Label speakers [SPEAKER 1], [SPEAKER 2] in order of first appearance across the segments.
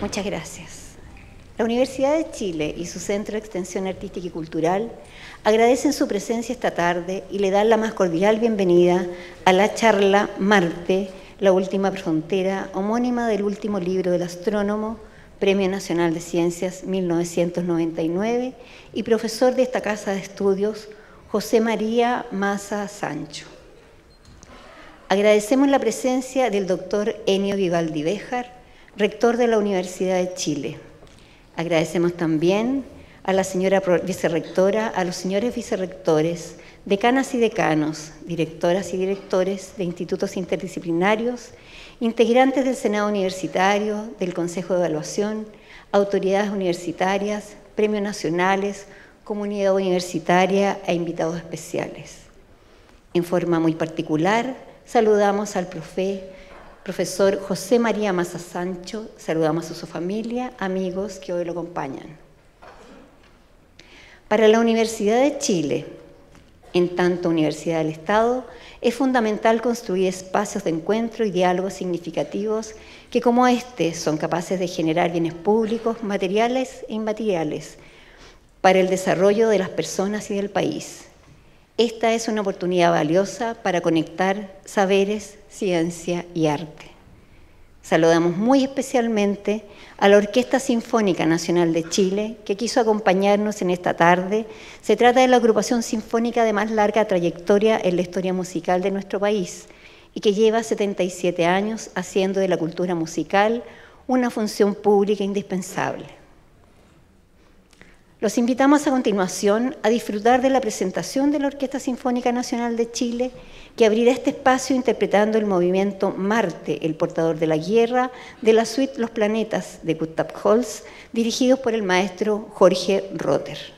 [SPEAKER 1] Muchas gracias. La Universidad de Chile y su Centro de Extensión Artística y Cultural agradecen su presencia esta tarde y le dan la más cordial bienvenida a la charla Marte, la última frontera, homónima del último libro del astrónomo, Premio Nacional de Ciencias 1999 y profesor de esta casa de estudios, José María Maza Sancho. Agradecemos la presencia del doctor Enio Vivaldi Béjar, rector de la Universidad de Chile. Agradecemos también a la señora vicerrectora, a los señores vicerrectores, decanas y decanos, directoras y directores de institutos interdisciplinarios, integrantes del Senado Universitario, del Consejo de Evaluación, autoridades universitarias, premios nacionales, comunidad universitaria e invitados especiales. En forma muy particular, saludamos al profe profesor José María Maza Sancho, saludamos a su familia, amigos que hoy lo acompañan. Para la Universidad de Chile, en tanto Universidad del Estado, es fundamental construir espacios de encuentro y diálogos significativos que como este son capaces de generar bienes públicos, materiales e inmateriales, para el desarrollo de las personas y del país. Esta es una oportunidad valiosa para conectar saberes, ciencia y arte. Saludamos muy especialmente a la Orquesta Sinfónica Nacional de Chile, que quiso acompañarnos en esta tarde. Se trata de la agrupación sinfónica de más larga trayectoria en la historia musical de nuestro país y que lleva 77 años haciendo de la cultura musical una función pública indispensable. Los invitamos a continuación a disfrutar de la presentación de la Orquesta Sinfónica Nacional de Chile, que abrirá este espacio interpretando el movimiento Marte, el portador de la guerra, de la suite Los Planetas de Gustav Holst, dirigidos por el maestro Jorge Rotter.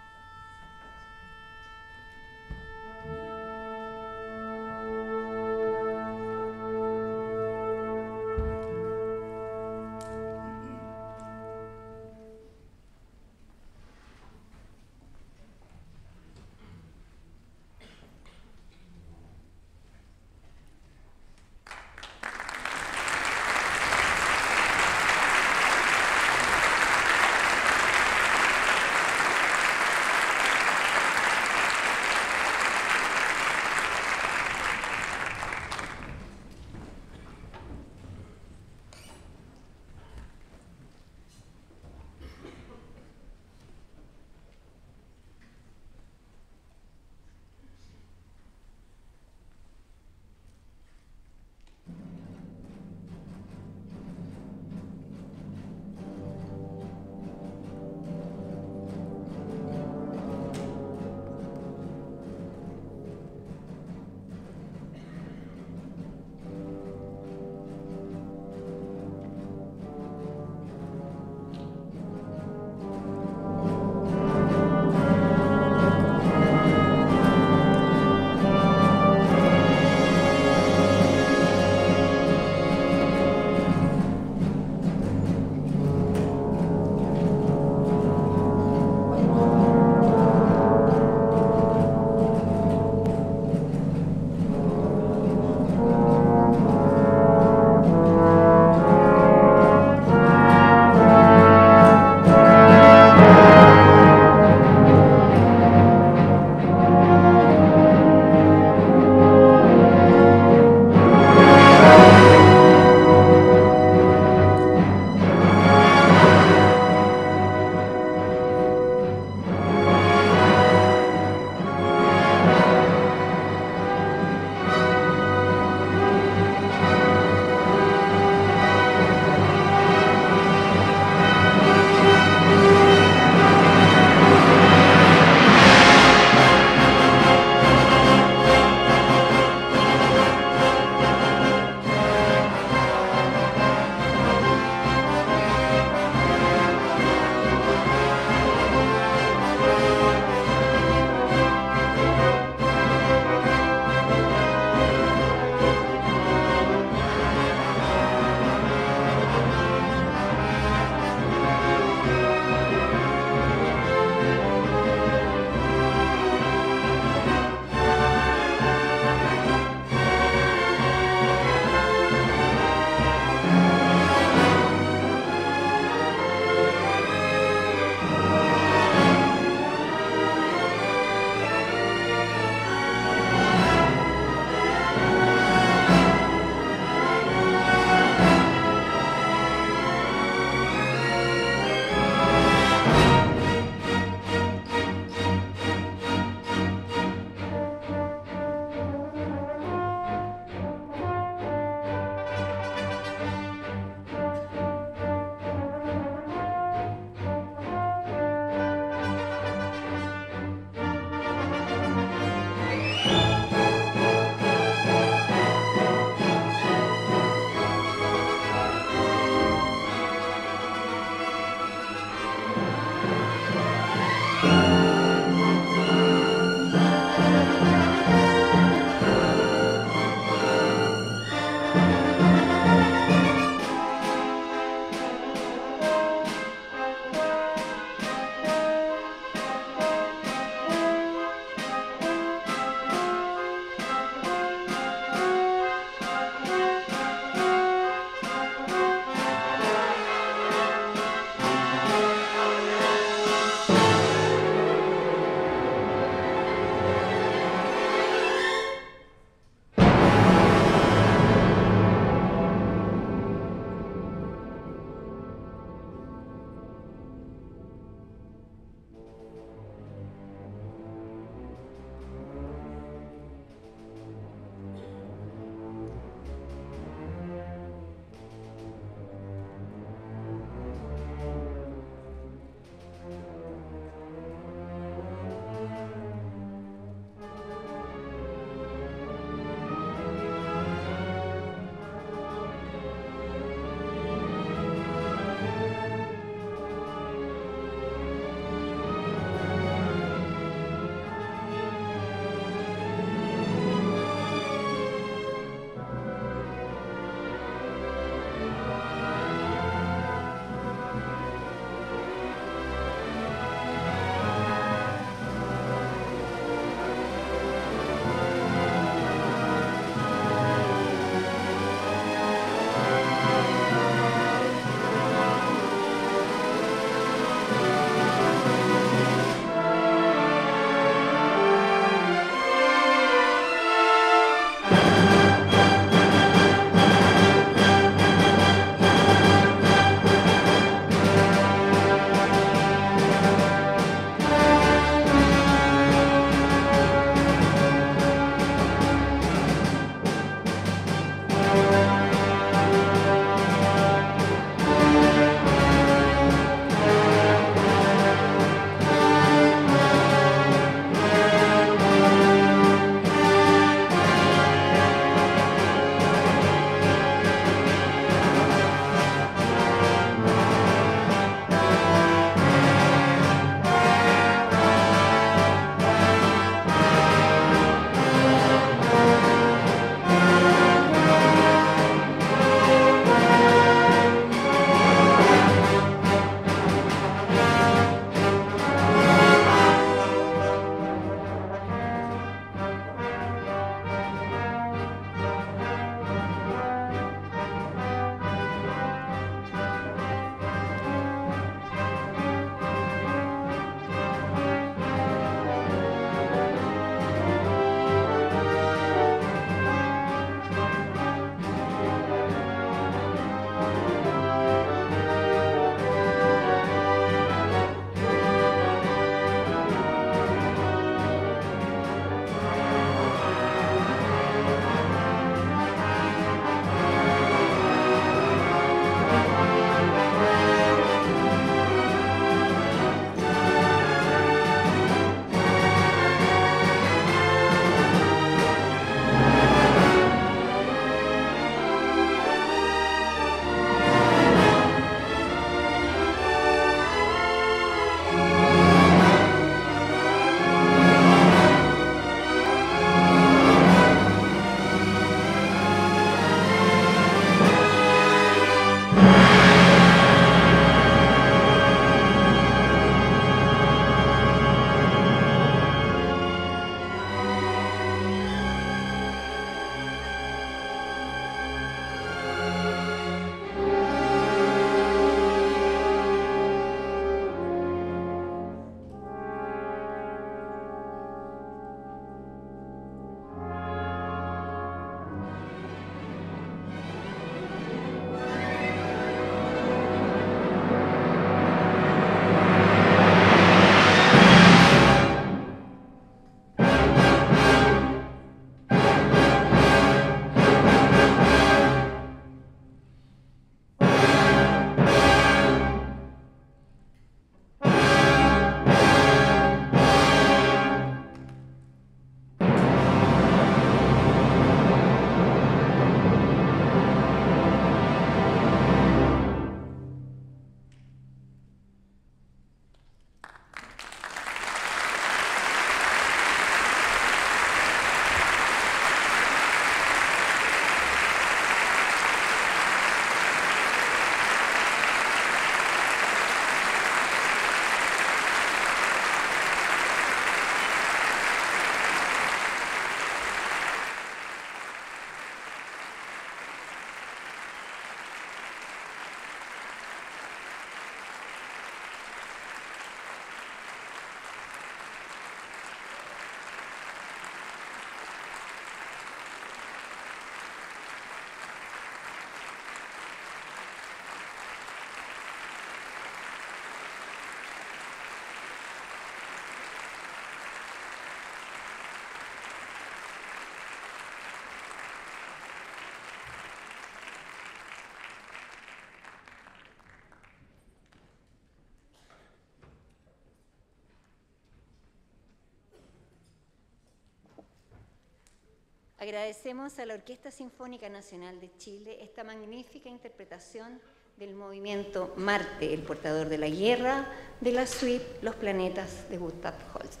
[SPEAKER 1] Agradecemos a la Orquesta Sinfónica Nacional de Chile esta magnífica interpretación del movimiento Marte, el portador de la guerra, de la suite Los planetas de Gustav Holst.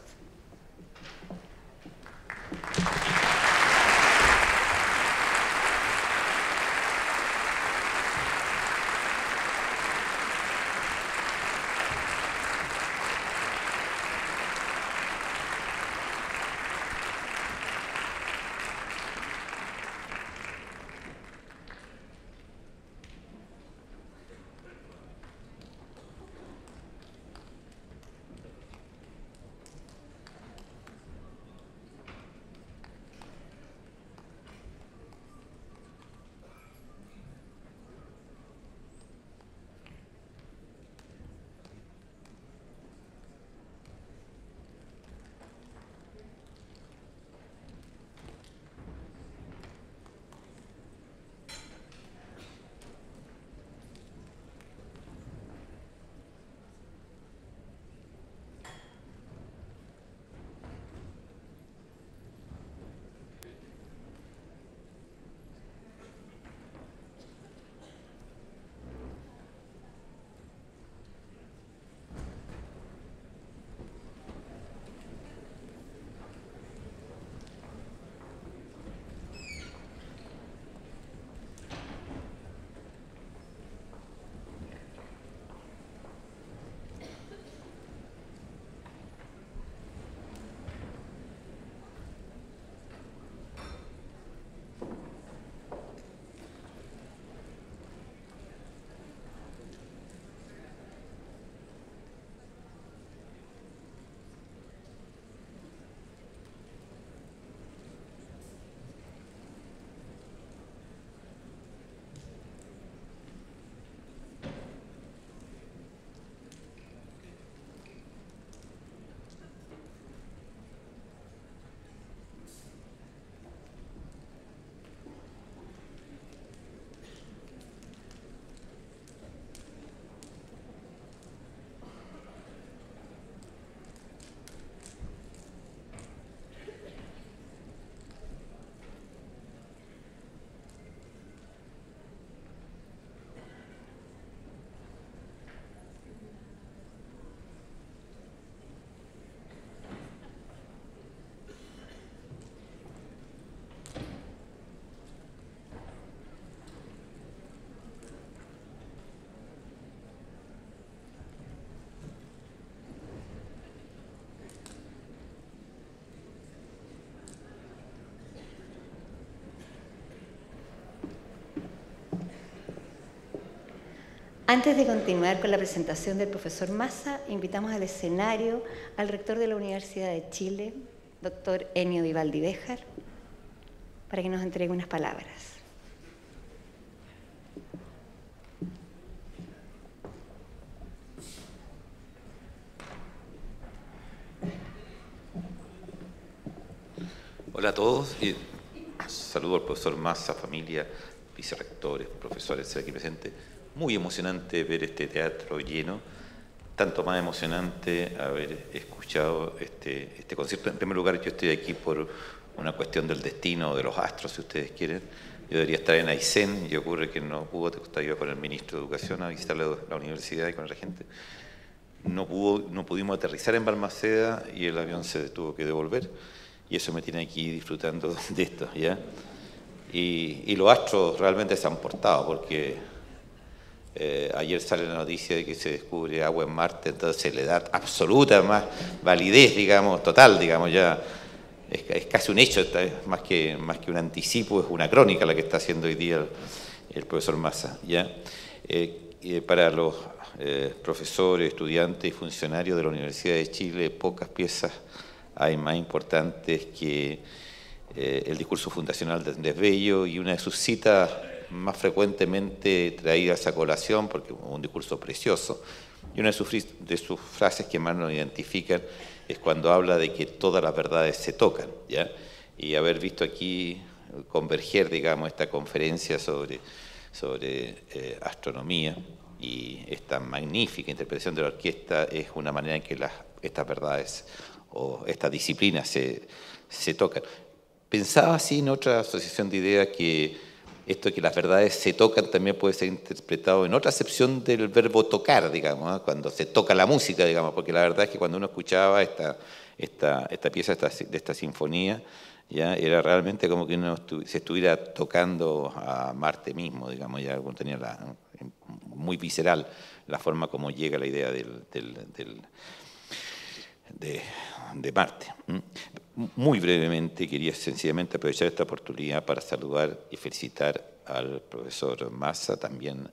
[SPEAKER 1] Antes de continuar con la presentación del profesor Massa, invitamos al escenario al rector de la Universidad de Chile, doctor Enio Vivaldi Béjar, para que nos entregue unas palabras.
[SPEAKER 2] Hola a todos y saludo al profesor Massa, familia, vicerrectores, profesores, aquí presentes muy emocionante ver este teatro lleno, tanto más emocionante haber escuchado este, este concierto. En primer lugar, yo estoy aquí por una cuestión del destino, de los astros, si ustedes quieren. Yo debería estar en Aysén y ocurre que no pudo, Te gustaría con el ministro de Educación a visitar la, universidad y con la gente. No, pudo, no pudimos aterrizar en Balmaceda y el avión se tuvo que devolver. Y eso me tiene aquí disfrutando de esto, ¿ya? Y, y los astros realmente se han portado porque eh, ayer sale la noticia de que se descubre agua en Marte, entonces le da absoluta más validez, digamos, total, digamos, ya es, casi un hecho, más que, más que un anticipo, es una crónica la que está haciendo hoy día el, profesor Massa, ¿ya? Eh, para los eh, profesores, estudiantes y funcionarios de la Universidad de Chile, pocas piezas hay más importantes que el discurso fundacional de Andrés y una de sus citas más frecuentemente traídas a colación, porque un discurso precioso, y una de sus, frases que más nos identifican es cuando habla de que todas las verdades se tocan, ¿ya? y haber visto aquí converger, digamos, esta conferencia sobre, sobre eh, astronomía y esta magnífica interpretación de la orquesta es una manera en que las, estas verdades o estas disciplinas se, se tocan. Pensaba así en otra asociación de ideas que esto que las verdades se tocan también puede ser interpretado en otra excepción del verbo tocar, digamos, ¿ah? cuando se toca la música, digamos, porque la verdad es que cuando uno escuchaba esta, esta, esta pieza de esta sinfonía, ya era realmente como que uno se estuviera tocando a Marte mismo, digamos, ya tenía muy visceral la forma como llega la idea del, de, de, Marte. Muy brevemente quería sencillamente aprovechar esta oportunidad para saludar y felicitar al profesor Massa, también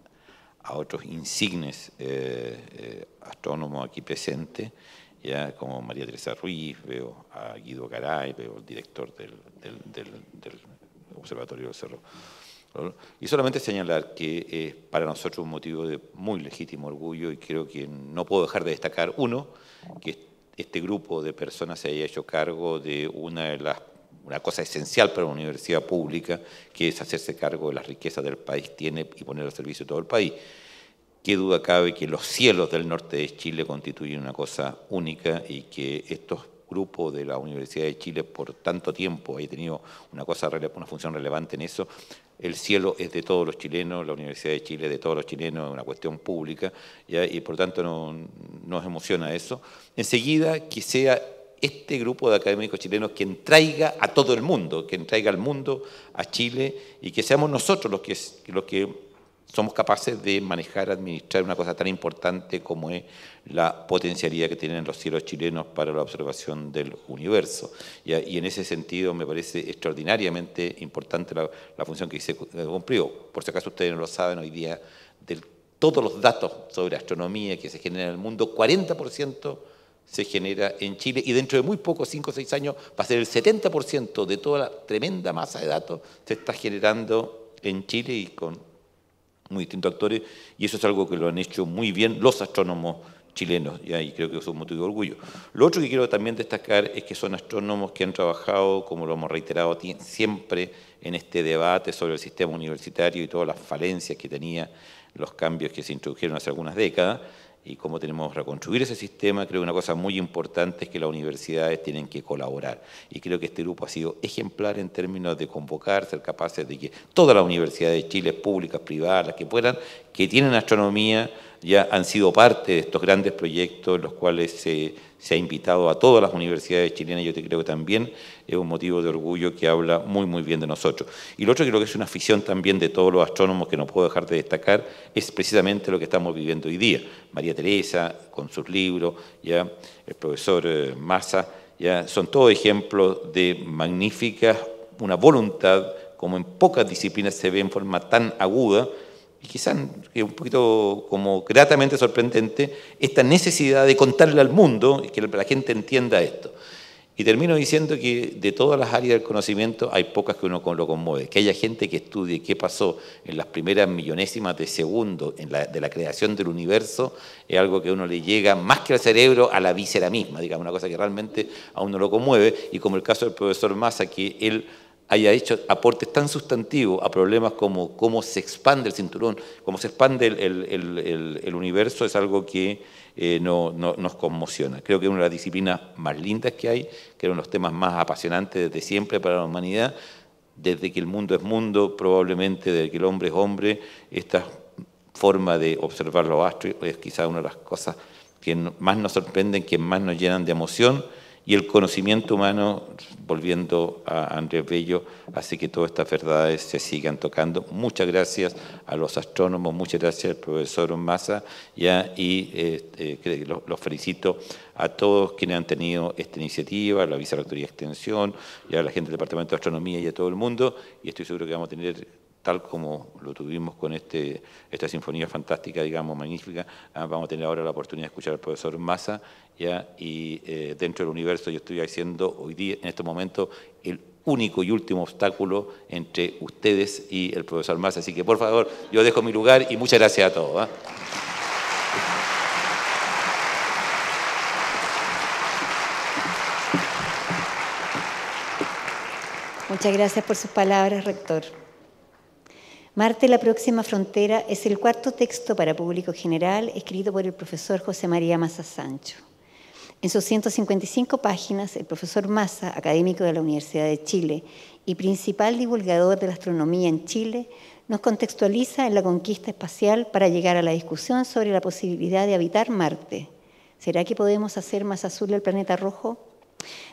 [SPEAKER 2] a otros insignes eh, eh, astrónomos aquí presentes, ya como María Teresa Ruiz, veo a Guido Garay, veo al director del, del Observatorio del Cerro. Y solamente señalar que es para nosotros un motivo de muy legítimo orgullo y creo que no puedo dejar de destacar, uno, que este grupo de personas se haya hecho cargo de una de las una cosa esencial para una universidad pública, que es hacerse cargo de las riquezas del país tiene y poner a servicio de todo el país. Qué duda cabe que los cielos del norte de Chile constituyen una cosa única y que estos grupos de la Universidad de Chile por tanto tiempo hay tenido una, cosa, una función relevante en eso, el cielo es de todos los chilenos, la Universidad de Chile es de todos los chilenos, es una cuestión pública, y por tanto no, nos emociona eso. Enseguida que sea este grupo de académicos chilenos quien traiga a todo el mundo, quien traiga al mundo a Chile y que seamos nosotros los que, los que somos capaces de manejar, administrar una cosa tan importante como es la potencialidad que tienen los cielos chilenos para la observación del universo. Y, en ese sentido me parece extraordinariamente importante la, función que se cumplió. Eh, por si acaso ustedes no lo saben, hoy día de todos los datos sobre astronomía que se genera en el mundo, 40% se genera en Chile y dentro de muy poco, 5 o 6 años, va a ser el 70% de toda la tremenda masa de datos se está generando en Chile y con muy distintos actores, y eso es algo que lo han hecho muy bien los astrónomos chilenos, y ahí creo que es un motivo de orgullo. Lo otro que quiero también destacar es que son astrónomos que han trabajado, como lo hemos reiterado siempre en este debate sobre el sistema universitario y todas las falencias que tenía, los cambios que se introdujeron hace algunas décadas, y cómo tenemos que reconstruir ese sistema, creo que una cosa muy importante es que las universidades tienen que colaborar. Y creo que este grupo ha sido ejemplar en términos de convocar, ser capaces de que todas las universidades de Chile, públicas, privadas, las que puedan, que tienen astronomía, ya han sido parte de estos grandes proyectos en los cuales se, ha invitado a todas las universidades chilenas, yo te creo que también es un motivo de orgullo que habla muy, muy bien de nosotros. Y lo otro que creo que es una afición también de todos los astrónomos que no puedo dejar de destacar es precisamente lo que estamos viviendo hoy día. María Teresa, con sus libros, ya, el profesor eh, Massa, ya, son todos ejemplos de magnífica, una voluntad, como en pocas disciplinas se ve en forma tan aguda, y quizás un poquito como gratamente sorprendente, esta necesidad de contarle al mundo y que la gente entienda esto. Y termino diciendo que de todas las áreas del conocimiento hay pocas que uno lo conmueve. Que haya gente que estudie qué pasó en las primeras millonésimas de segundo de la creación del universo es algo que uno le llega más que al cerebro, a la víscera misma, digamos, una cosa que realmente a uno lo conmueve. Y como el caso del profesor Massa, que él haya hecho aportes tan sustantivos a problemas como cómo se expande el cinturón, cómo se expande el universo, es algo que eh, no, nos conmociona. Creo que es una de las disciplinas más lindas que hay, que de los temas más apasionantes desde siempre para la humanidad, desde que el mundo es mundo, probablemente desde que el hombre es hombre, esta forma de observar los astros es quizá una de las cosas que más nos sorprenden, que más nos llenan de emoción y el conocimiento humano, volviendo a Andrés Bello, hace que todas estas verdades se sigan tocando. Muchas gracias a los astrónomos, muchas gracias al profesor Massa ya, y este, los, felicito a todos quienes han tenido esta iniciativa, a la Vicerrectoría de Extensión, y a la gente del Departamento de Astronomía y a todo el mundo, y estoy seguro que vamos a tener tal como lo tuvimos con este, esta sinfonía fantástica, digamos, magnífica. Ah, vamos a tener ahora la oportunidad de escuchar al profesor Massa, y eh, dentro del universo yo estoy haciendo hoy día, en este momento, el único y último obstáculo entre ustedes y el profesor Massa. Así que, por favor, yo dejo mi lugar y muchas gracias a todos. Ah.
[SPEAKER 1] Muchas gracias por sus palabras, rector. Marte, la próxima frontera es el cuarto texto para público general escrito por el profesor José María Maza Sancho. En sus 155 páginas, el profesor Maza, académico de la Universidad de Chile y principal divulgador de la astronomía en Chile, nos contextualiza en la conquista espacial para llegar a la discusión sobre la posibilidad de habitar Marte. ¿Será que podemos hacer más azul el planeta rojo?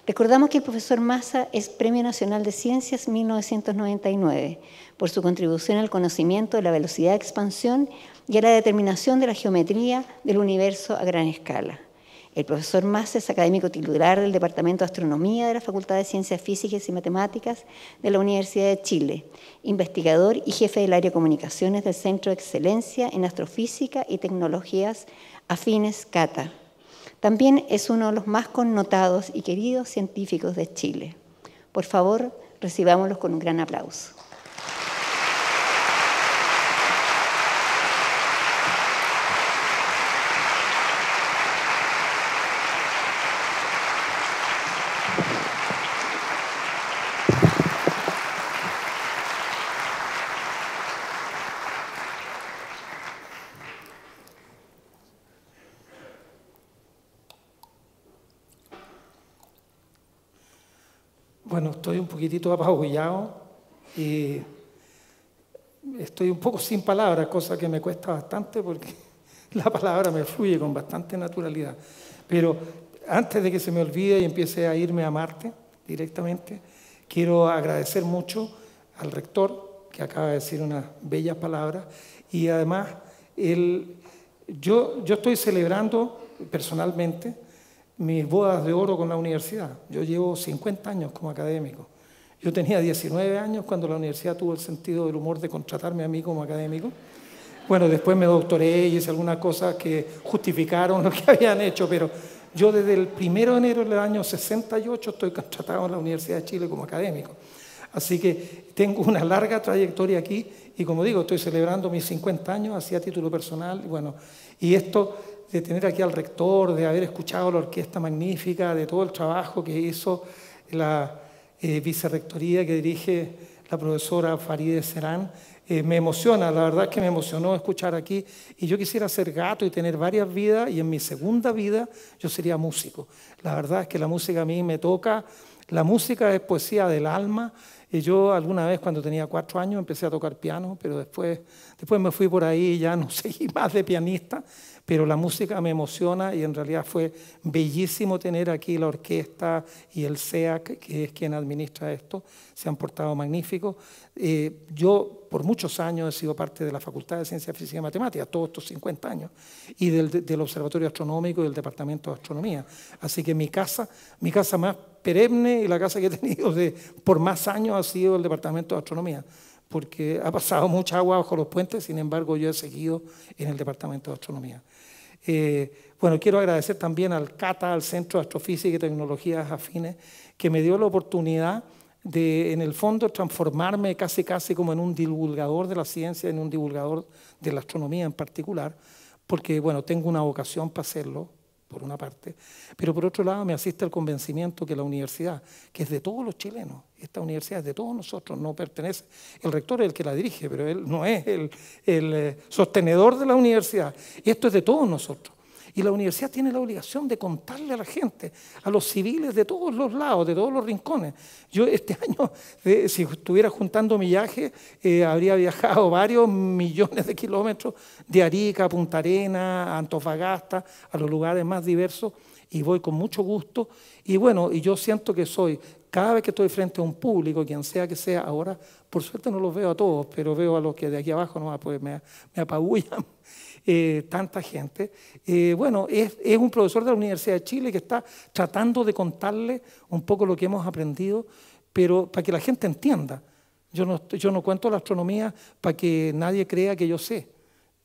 [SPEAKER 1] Recordamos que el profesor Massa es Premio Nacional de Ciencias 1999 por su contribución al conocimiento de la velocidad de expansión y a la determinación de la geometría del universo a gran escala. El profesor Massa es académico titular del Departamento de Astronomía de la Facultad de Ciencias Físicas y Matemáticas de la Universidad de Chile, investigador y jefe del área de comunicaciones del Centro de Excelencia en Astrofísica y Tecnologías Afines CATA también es uno de los más connotados y queridos científicos de Chile. Por favor, recibámoslos con un gran aplauso.
[SPEAKER 3] Bueno, estoy un poquitito apabullado y estoy un poco sin palabras, cosa que me cuesta bastante porque la palabra me fluye con bastante naturalidad. Pero antes de que se me olvide y empiece a irme a Marte directamente, quiero agradecer mucho al rector que acaba de decir unas bellas palabras y además yo, yo estoy celebrando personalmente mis bodas de oro con la universidad. Yo llevo 50 años como académico. Yo tenía 19 años cuando la universidad tuvo el sentido del humor de contratarme a mí como académico. Bueno, después me doctoré y hice algunas cosas que justificaron lo que habían hecho, pero yo desde el 1 de enero del año 68 estoy contratado en la Universidad de Chile como académico. Así que tengo una larga trayectoria aquí y como digo, estoy celebrando mis 50 años así a título personal. Y bueno, y esto de tener aquí al rector, de haber escuchado la orquesta magnífica, de todo el trabajo que hizo la eh, vicerrectoría que dirige la profesora Faride Serán. Eh, me emociona, la verdad es que me emocionó escuchar aquí y yo quisiera ser gato y tener varias vidas y en mi segunda vida yo sería músico. La verdad es que la música a mí me toca, la música es poesía del alma y eh, yo alguna vez cuando tenía cuatro años empecé a tocar piano, pero después, después me fui por ahí y ya no seguí más de pianista pero la música me emociona y en realidad fue bellísimo tener aquí la orquesta y el SEAC, e que es quien administra esto, se han portado magníficos. Eh, yo por muchos años he sido parte de la Facultad de Ciencias Física y Matemáticas, todos estos 50 años, y del, Observatorio Astronómico y del Departamento de Astronomía. Así que mi casa, mi casa más perenne y la casa que he tenido por más años ha sido el Departamento de Astronomía porque ha pasado mucha agua bajo los puentes, sin embargo yo he seguido en el Departamento de Astronomía. Eh, bueno, quiero agradecer también al CATA, al Centro de Astrofísica y Tecnologías Afines, que me dio la oportunidad de, en el fondo, transformarme casi casi como en un divulgador de la ciencia, en un divulgador de la astronomía en particular, porque, bueno, tengo una vocación para hacerlo por una parte, pero por otro lado me asiste el convencimiento que la universidad, que es de todos los chilenos, esta universidad es de todos nosotros, no pertenece, el rector es el que la dirige, pero él no es el, el eh, sostenedor de la universidad, y esto es de todos nosotros. Y la universidad tiene la obligación de contarle a la gente, a los civiles de todos los lados, de todos los rincones. Yo este año, si estuviera juntando millaje, eh, habría viajado varios millones de kilómetros de Arica, Punta Arena, Antofagasta, a los lugares más diversos, y voy con mucho gusto. Y bueno, y yo siento que soy cada vez que estoy frente a un público, quien sea que sea, ahora por suerte no los veo a todos, pero veo a los que de aquí abajo no, pues me, me apabullan. Eh, tanta gente. Eh, bueno, es, un profesor de la Universidad de Chile que está tratando de contarle un poco lo que hemos aprendido, pero para que la gente entienda. Yo yo no cuento la astronomía para que nadie crea que yo sé.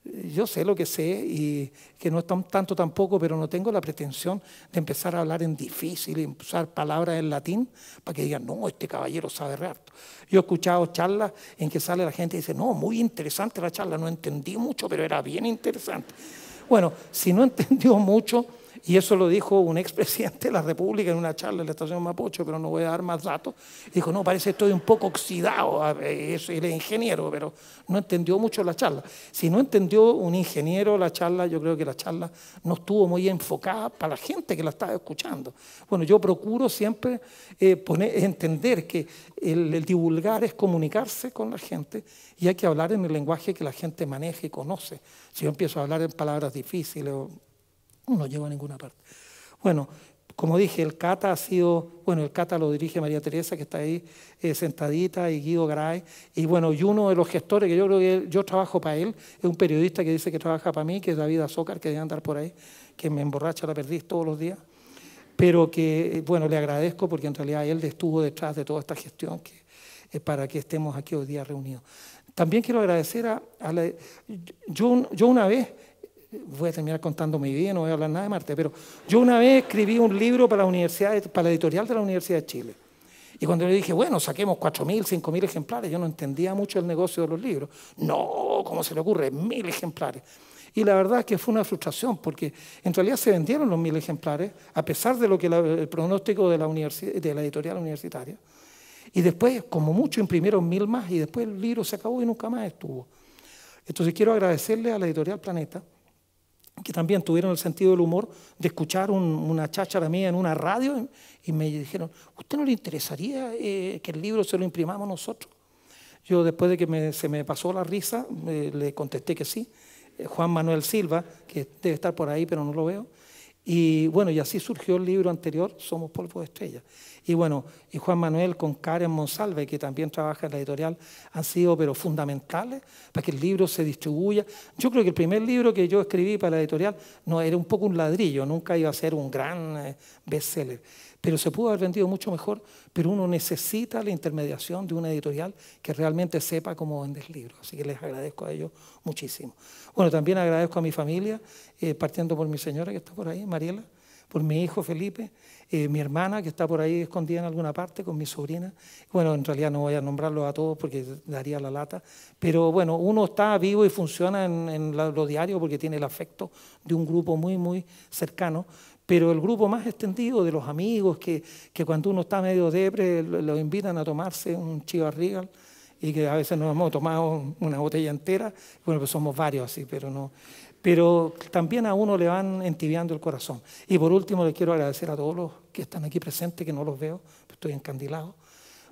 [SPEAKER 3] Yo sé lo que sé y que no es tanto tampoco, pero no tengo la pretensión de empezar a hablar en difícil y usar palabras en latín para que digan, no, este caballero sabe re Yo he escuchado charlas en que sale la gente y dice, no, muy interesante la charla, no entendí mucho, pero era bien interesante. Bueno, si no entendió mucho, y eso lo dijo un expresidente de la República en una charla en la estación Mapocho, pero no voy a dar más datos. Dijo, no, parece que estoy un poco oxidado, Eso es ingeniero, pero no entendió mucho la charla. Si no entendió un ingeniero la charla, yo creo que la charla no estuvo muy enfocada para la gente que la estaba escuchando. Bueno, yo procuro siempre eh, poner, entender que el, el divulgar es comunicarse con la gente y hay que hablar en el lenguaje que la gente maneja y conoce. Si yo empiezo a hablar en palabras difíciles o no lleva a ninguna parte. Bueno, como dije, el Cata ha sido, bueno, el Cata lo dirige María Teresa, que está ahí eh, sentadita, y Guido Gray. Y bueno, y uno de los gestores que yo creo que yo trabajo para él, es un periodista que dice que trabaja para mí, que es David Azócar, que debe andar por ahí, que me emborracha la perdiz todos los días. Pero que, eh, bueno, le agradezco porque en realidad él estuvo detrás de toda esta gestión que, eh, para que estemos aquí hoy día reunidos. También quiero agradecer a, yo, yo una vez voy a terminar contando mi vida, no voy a hablar nada de Marte, pero yo una vez escribí un libro para la, universidad, para la editorial de la Universidad de Chile. Y cuando le dije, bueno, saquemos 4.000, 5.000 ejemplares, yo no entendía mucho el negocio de los libros. No, ¿cómo se le ocurre? Mil ejemplares. Y la verdad es que fue una frustración, porque en realidad se vendieron los mil ejemplares, a pesar de lo que el pronóstico de la, de la editorial universitaria. Y después, como mucho, imprimieron mil más y después el libro se acabó y nunca más estuvo. Entonces quiero agradecerle a la editorial Planeta que también tuvieron el sentido del humor de escuchar una una cháchara mía en una radio y, me dijeron, ¿usted no le interesaría eh, que el libro se lo imprimamos nosotros? Yo después de que se me pasó la risa, eh, le contesté que sí. Eh, Juan Manuel Silva, que debe estar por ahí, pero no lo veo, y bueno, y así surgió el libro anterior, Somos Polvo de Estrella. Y bueno, y Juan Manuel con Karen Monsalve, que también trabaja en la editorial, han sido pero fundamentales para que el libro se distribuya. Yo creo que el primer libro que yo escribí para la editorial no era un poco un ladrillo, nunca iba a ser un gran eh, bestseller, pero se pudo haber vendido mucho mejor pero uno necesita la intermediación de una editorial que realmente sepa cómo vender libros. Así que les agradezco a ellos muchísimo. Bueno, también agradezco a mi familia, eh, partiendo por mi señora que está por ahí, Mariela, por mi hijo Felipe, eh, mi hermana que está por ahí escondida en alguna parte con mi sobrina. Bueno, en realidad no voy a nombrarlos a todos porque daría la lata, pero bueno, uno está vivo y funciona en, en lo diario porque tiene el afecto de un grupo muy, muy cercano, pero el grupo más extendido de los amigos que, cuando uno está medio depre lo, invitan a tomarse un chivo arrigal y que a veces nos hemos tomado una botella entera, bueno, pues somos varios así, pero no. Pero también a uno le van entibiando el corazón. Y por último le quiero agradecer a todos los que están aquí presentes, que no los veo, estoy encandilado,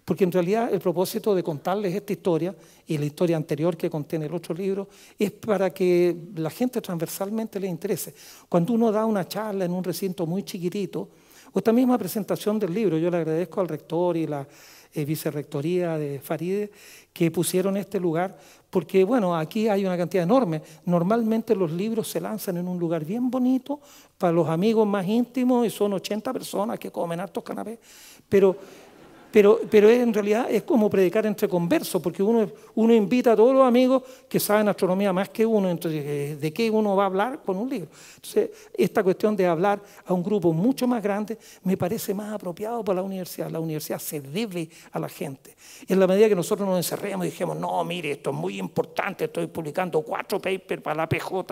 [SPEAKER 3] porque en realidad el propósito de contarles esta historia y la historia anterior que contiene el otro libro es para que la gente transversalmente le interese. Cuando uno da una charla en un recinto muy chiquitito, o esta misma presentación del libro, yo le agradezco al rector y la eh, vicerrectoría de Faride que pusieron este lugar, porque bueno, aquí hay una cantidad enorme. Normalmente los libros se lanzan en un lugar bien bonito para los amigos más íntimos y son 80 personas que comen hartos canapés, pero pero, pero en realidad es como predicar entre conversos, porque uno, uno invita a todos los amigos que saben astronomía más que uno, entonces, eh, ¿de qué uno va a hablar con un libro? Entonces, esta cuestión de hablar a un grupo mucho más grande me parece más apropiado para la universidad. La universidad se debe a la gente. En la medida que nosotros nos encerremos y dijimos, no, mire, esto es muy importante, estoy publicando cuatro papers para la PJ,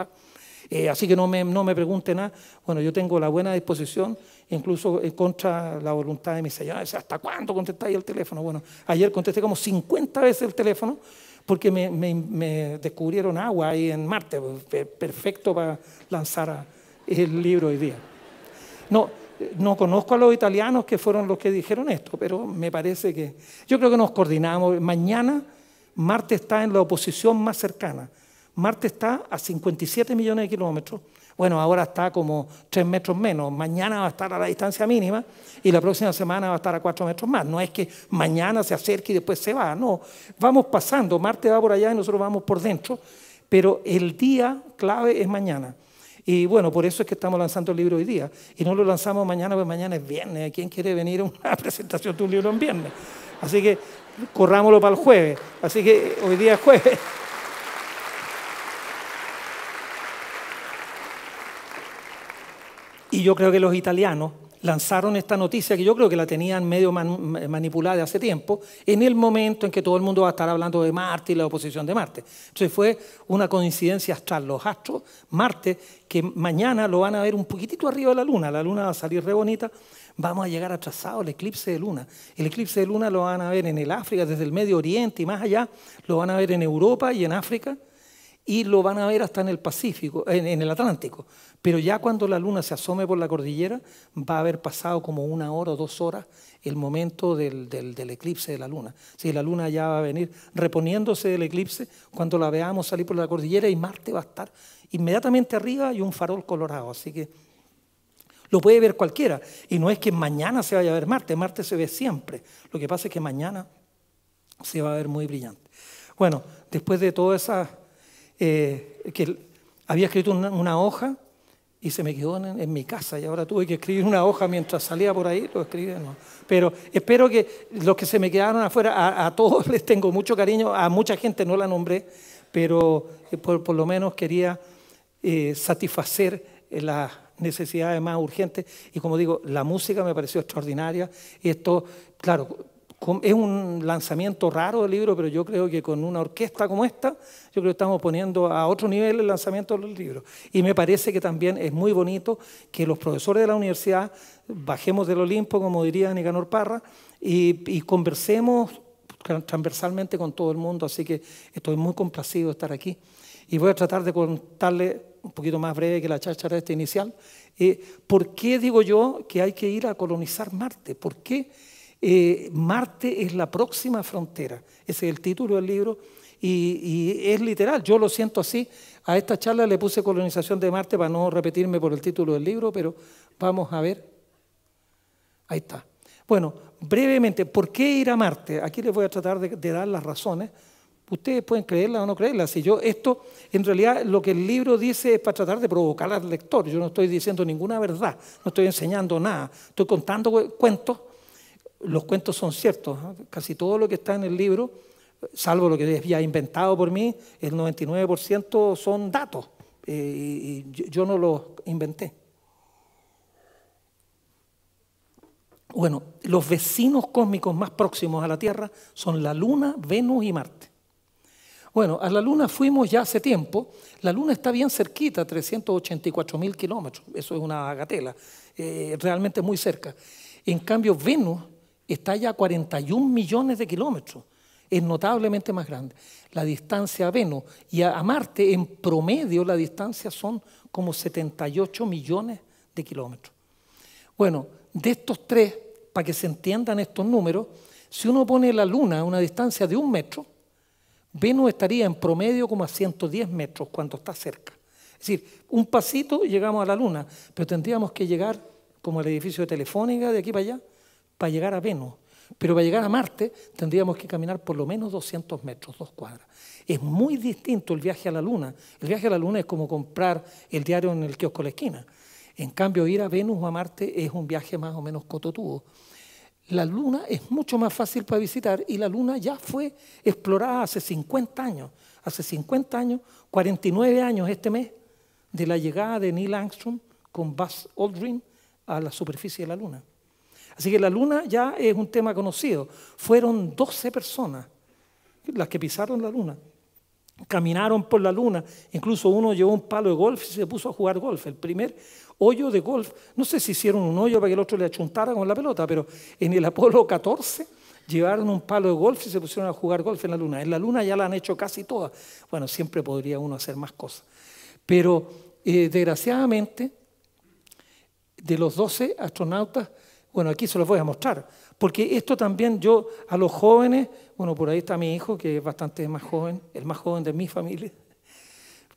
[SPEAKER 3] eh, así que no me, no me pregunte nada. Bueno, yo tengo la buena disposición incluso eh, contra la voluntad de mis señores. ¿Hasta cuándo contestáis el teléfono? Bueno, ayer contesté como 50 veces el teléfono porque me, descubrieron agua ahí en Marte, perfecto para lanzar el libro hoy día. No, no conozco a los italianos que fueron los que dijeron esto, pero me parece que yo creo que nos coordinamos. Mañana Marte está en la oposición más cercana. Marte está a 57 millones de kilómetros. Bueno, ahora está como tres metros menos, mañana va a estar a la distancia mínima y la próxima semana va a estar a cuatro metros más. No es que mañana se acerque y después se va, no. Vamos pasando, Marte va por allá y nosotros vamos por dentro, pero el día clave es mañana. Y bueno, por eso es que estamos lanzando el libro hoy día. Y no lo lanzamos mañana, pues mañana es viernes. ¿Quién quiere venir a una presentación de un libro en viernes? Así que corrámoslo para el jueves. Así que hoy día es jueves. Y yo creo que los italianos lanzaron esta noticia, que yo creo que la tenían medio manipulada de hace tiempo, en el momento en que todo el mundo va a estar hablando de Marte y la oposición de Marte. Entonces fue una coincidencia astral, los astros, Marte, que mañana lo van a ver un poquitito arriba de la Luna, la Luna va a salir re bonita, vamos a llegar atrasado el eclipse de Luna. El eclipse de Luna lo van a ver en el África, desde el Medio Oriente y más allá, lo van a ver en Europa y en África, y lo van a ver hasta en el Pacífico, en el Atlántico. Pero ya cuando la luna se asome por la cordillera, va a haber pasado como una hora o dos horas el momento del, eclipse de la luna. Si la luna ya va a venir reponiéndose del eclipse, cuando la veamos salir por la cordillera y Marte va a estar inmediatamente arriba y un farol colorado. Así que lo puede ver cualquiera. Y no es que mañana se vaya a ver Marte, Marte se ve siempre. Lo que pasa es que mañana se va a ver muy brillante. Bueno, después de todo esa... Eh, que había escrito una hoja y se me quedó en, mi casa y ahora tuve que escribir una hoja mientras salía por ahí, lo escribí. No. Pero espero que los que se me quedaron afuera, a, todos les tengo mucho cariño, a mucha gente no la nombré, pero eh, por, lo menos quería eh, satisfacer eh, las necesidades más urgentes y como digo, la música me pareció extraordinaria y esto, claro, es un lanzamiento raro del libro, pero yo creo que con una orquesta como esta, yo creo que estamos poniendo a otro nivel el lanzamiento del libro. Y me parece que también es muy bonito que los profesores de la universidad bajemos del Olimpo, como diría Nicanor Parra, y, conversemos transversalmente con todo el mundo. Así que estoy muy complacido de estar aquí. Y voy a tratar de contarle un poquito más breve que la de este inicial. Eh, ¿Por qué digo yo que hay que ir a colonizar Marte? ¿Por qué? Eh, Marte es la próxima frontera. Ese es el título del libro y, es literal. Yo lo siento así. A esta charla le puse colonización de Marte para no repetirme por el título del libro, pero vamos a ver. Ahí está. Bueno, brevemente, ¿por qué ir a Marte? Aquí les voy a tratar de, de dar las razones. Ustedes pueden creerla o no creerla. Si yo esto, en realidad, lo que el libro dice es para tratar de provocar al lector. Yo no estoy diciendo ninguna verdad, no estoy enseñando nada. Estoy contando cuentos los cuentos son ciertos. Casi todo lo que está en el libro, salvo lo que había inventado por mí, el 99% son datos. Eh, yo no los inventé. Bueno, los vecinos cósmicos más próximos a la Tierra son la Luna, Venus y Marte. Bueno, a la Luna fuimos ya hace tiempo. La Luna está bien cerquita, 384 mil kilómetros. Eso es una gatela. Eh, realmente muy cerca. En cambio, Venus está ya a 41 millones de kilómetros. Es notablemente más grande. La distancia a Venus y a Marte, en promedio, la distancia son como 78 millones de kilómetros. Bueno, de estos tres, para que se entiendan estos números, si uno pone la Luna a una distancia de un metro, Venus estaría en promedio como a 110 metros cuando está cerca. Es decir, un pasito llegamos a la Luna, pero tendríamos que llegar como al edificio de Telefónica de aquí para allá, para llegar a Venus. Pero para llegar a Marte tendríamos que caminar por lo menos 200 metros, dos cuadras. Es muy distinto el viaje a la Luna. El viaje a la Luna es como comprar el diario en el kiosco de la esquina. En cambio, ir a Venus o a Marte es un viaje más o menos cototudo. La Luna es mucho más fácil para visitar y la Luna ya fue explorada hace 50 años. Hace 50 años, 49 años este mes, de la llegada de Neil Armstrong con Buzz Aldrin a la superficie de la Luna. Así que la luna ya es un tema conocido. Fueron 12 personas las que pisaron la luna. Caminaron por la luna. Incluso uno llevó un palo de golf y se puso a jugar golf. El primer hoyo de golf, no sé si hicieron un hoyo para que el otro le achuntara con la pelota, pero en el Apolo 14 llevaron un palo de golf y se pusieron a jugar golf en la luna. En la luna ya la han hecho casi todas. Bueno, siempre podría uno hacer más cosas. Pero eh, desgraciadamente, de los 12 astronautas, bueno, aquí se los voy a mostrar, porque esto también yo a los jóvenes, bueno, por ahí está mi hijo, que es bastante más joven, el más joven de mi familia,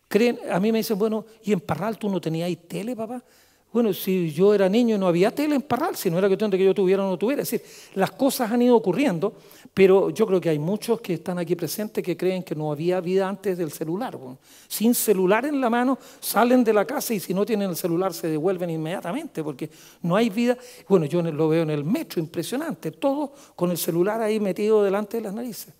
[SPEAKER 3] creen, a mí me dicen, bueno, ¿y en Parral tú no tenías tele, papá? Bueno, si yo era niño no había tele en si no era cuestión de que yo tuviera o no tuviera. Es decir, las cosas han ido ocurriendo, pero yo creo que hay muchos que están aquí presentes que creen que no había vida antes del celular. sin celular en la mano salen de la casa y si no tienen el celular se devuelven inmediatamente porque no hay vida. Bueno, yo lo veo en el metro, impresionante, todo con el celular ahí metido delante de las narices.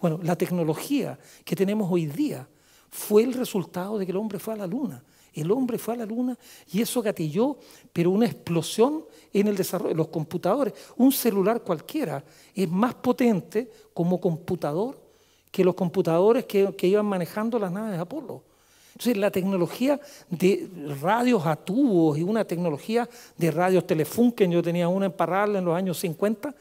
[SPEAKER 3] Bueno, la tecnología que tenemos hoy día fue el resultado de que el hombre fue a la luna. El hombre fue a la luna y eso gatilló, pero una explosión en el desarrollo. de Los computadores, un celular cualquiera es más potente como computador que los computadores que, iban manejando las naves de Apolo. Entonces, la tecnología de radios a tubos y una tecnología de radios Telefunken, yo tenía una en Parral en los años 50,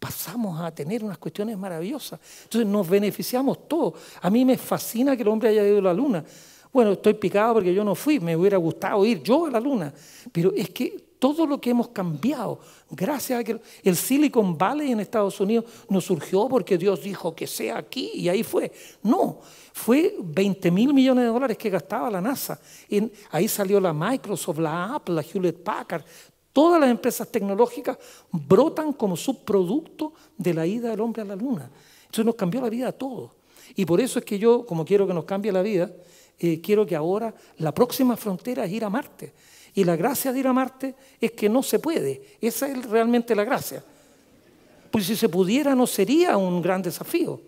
[SPEAKER 3] pasamos a tener unas cuestiones maravillosas. Entonces, nos beneficiamos todos. A mí me fascina que el hombre haya ido a la luna. Bueno, estoy picado porque yo no fui, me hubiera gustado ir yo a la luna, pero es que todo lo que hemos cambiado, gracias a que el Silicon Valley en Estados Unidos no surgió porque Dios dijo que sea aquí y ahí fue. No, fue 20 mil millones de dólares que gastaba la NASA. ahí salió la Microsoft, la Apple, la Hewlett Packard. Todas las empresas tecnológicas brotan como subproducto de la ida del hombre a la luna. Eso nos cambió la vida a todos. Y por eso es que yo, como quiero que nos cambie la vida, eh, quiero que ahora la próxima frontera es ir a Marte. Y la gracia de ir a Marte es que no se puede. Esa es realmente la gracia. Pues si se pudiera no sería un gran desafío.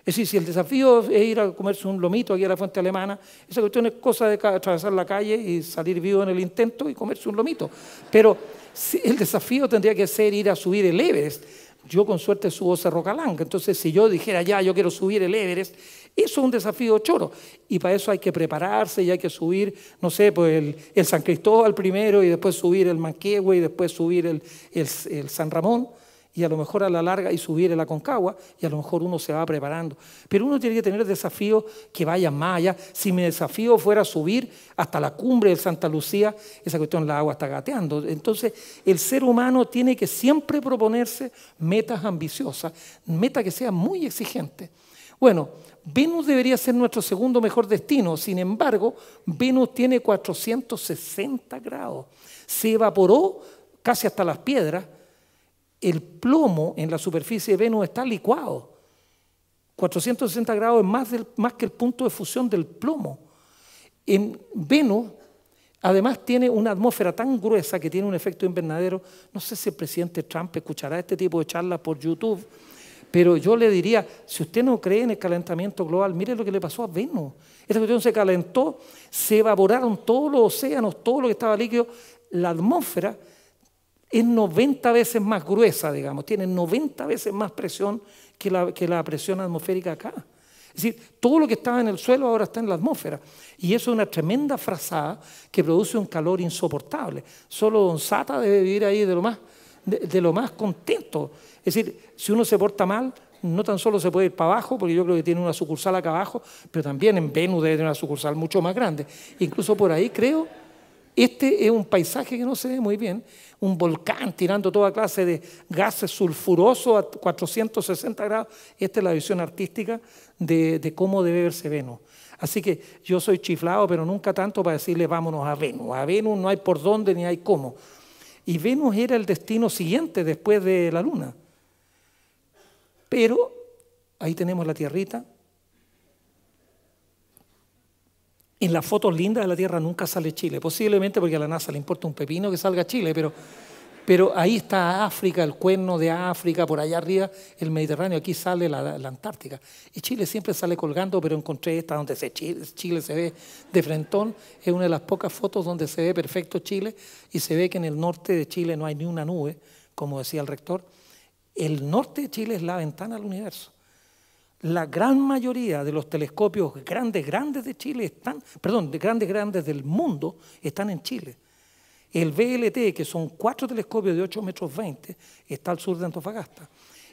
[SPEAKER 3] Es decir, si el desafío es ir a comerse un lomito aquí a la fuente alemana, esa cuestión es cosa de atravesar la calle y salir vivo en el intento y comerse un lomito. Pero el desafío tendría que ser ir a subir el Everest. Yo con suerte subo Cerro Calanca, entonces si yo dijera ya, yo quiero subir el Everest, eso es un desafío choro. Y para eso hay que prepararse y hay que subir, no sé, pues el, San Cristóbal primero y después subir el Manquehue y después subir el San Ramón y a lo mejor a la larga y subir la concagua, y a lo mejor uno se va preparando. Pero uno tiene que tener desafíos que vayan más allá. Si mi desafío fuera subir hasta la cumbre de Santa Lucía, esa cuestión la agua está gateando. Entonces el ser humano tiene que siempre proponerse metas ambiciosas, metas que sean muy exigentes. Bueno, Venus debería ser nuestro segundo mejor destino, sin embargo, Venus tiene 460 grados. Se evaporó casi hasta las piedras el plomo en la superficie de Venus está licuado. 460 grados es más, del, más que el punto de fusión del plomo. En Venus, además, tiene una atmósfera tan gruesa que tiene un efecto invernadero. No sé si el presidente Trump escuchará este tipo de charlas por YouTube, pero yo le diría, si usted no cree en el calentamiento global, mire lo que le pasó a Venus. Esta cuestión se calentó, se evaporaron todos los océanos, todo lo que estaba líquido, la atmósfera es 90 veces más gruesa, digamos, tiene 90 veces más presión que la, presión atmosférica acá. Es decir, todo lo que estaba en el suelo ahora está en la atmósfera. Y eso es una tremenda frazada que produce un calor insoportable. Solo Don Sata debe vivir ahí de lo más, lo más contento. Es decir, si uno se porta mal, no tan solo se puede ir para abajo, porque yo creo que tiene una sucursal acá abajo, pero también en Venus debe tener una sucursal mucho más grande. Incluso por ahí creo, este es un paisaje que no se ve muy bien, un volcán tirando toda clase de gases sulfurosos a 460 grados. Esta es la visión artística de, cómo debe verse Venus. Así que yo soy chiflado, pero nunca tanto para decirle vámonos a Venus. A Venus no hay por dónde ni hay cómo. Y Venus era el destino siguiente después de la Luna. Pero ahí tenemos la tierrita, En las fotos lindas de la Tierra nunca sale Chile, posiblemente porque a la NASA le importa un pepino que salga Chile, pero, pero ahí está África, el cuerno de África, por allá arriba el Mediterráneo, aquí sale la, Antártica. Y Chile siempre sale colgando, pero encontré esta donde se, Chile, Chile, se ve de frentón, es una de las pocas fotos donde se ve perfecto Chile y se ve que en el norte de Chile no hay ni una nube, como decía el rector. El norte de Chile es la ventana al universo la gran mayoría de los telescopios grandes, grandes de Chile están, perdón, de grandes, grandes del mundo están en Chile. El BLT, que son cuatro telescopios de 8 metros 20, está al sur de Antofagasta.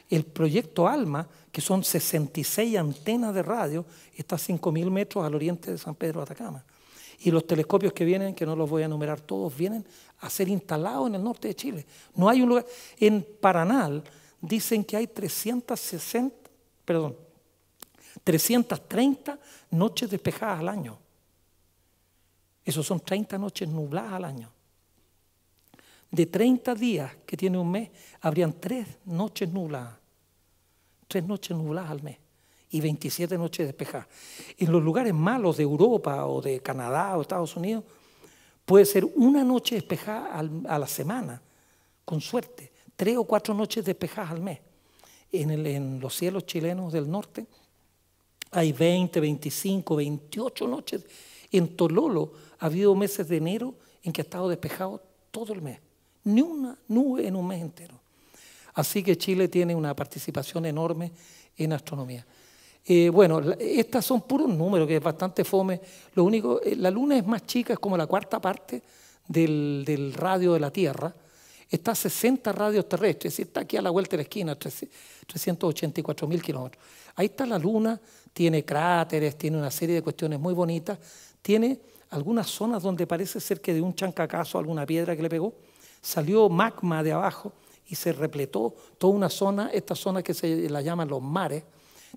[SPEAKER 3] El proyecto ALMA, que son 66 antenas de radio, está a 5.000 metros al oriente de San Pedro de Atacama. Y los telescopios que vienen, que no los voy a enumerar todos, vienen a ser instalados en el norte de Chile. No hay un lugar. En Paranal dicen que hay 360, perdón, 330 noches despejadas al año. Eso son 30 noches nubladas al año. De 30 días que tiene un mes, habrían 3 noches nubladas. Tres noches nubladas al mes y 27 noches despejadas. En los lugares malos de Europa o de Canadá o Estados Unidos, puede ser una noche despejada a la semana, con suerte, tres o cuatro noches despejadas al mes. En, en los cielos chilenos del norte hay 20, 25, 28 noches. En Tololo ha habido meses de enero en que ha estado despejado todo el mes. Ni una nube en un mes entero. Así que Chile tiene una participación enorme en astronomía. Eh, bueno, estas son puros números, que es bastante fome. Lo único, eh, la Luna es más chica, es como la cuarta parte del, radio de la Tierra. Está a 60 radios terrestres, está aquí a la vuelta de la esquina, 384 mil kilómetros. Ahí está la Luna tiene cráteres, tiene una serie de cuestiones muy bonitas, tiene algunas zonas donde parece ser que de un chancacazo, alguna piedra que le pegó, salió magma de abajo y se repletó toda una zona, esta zona que se la llaman los mares,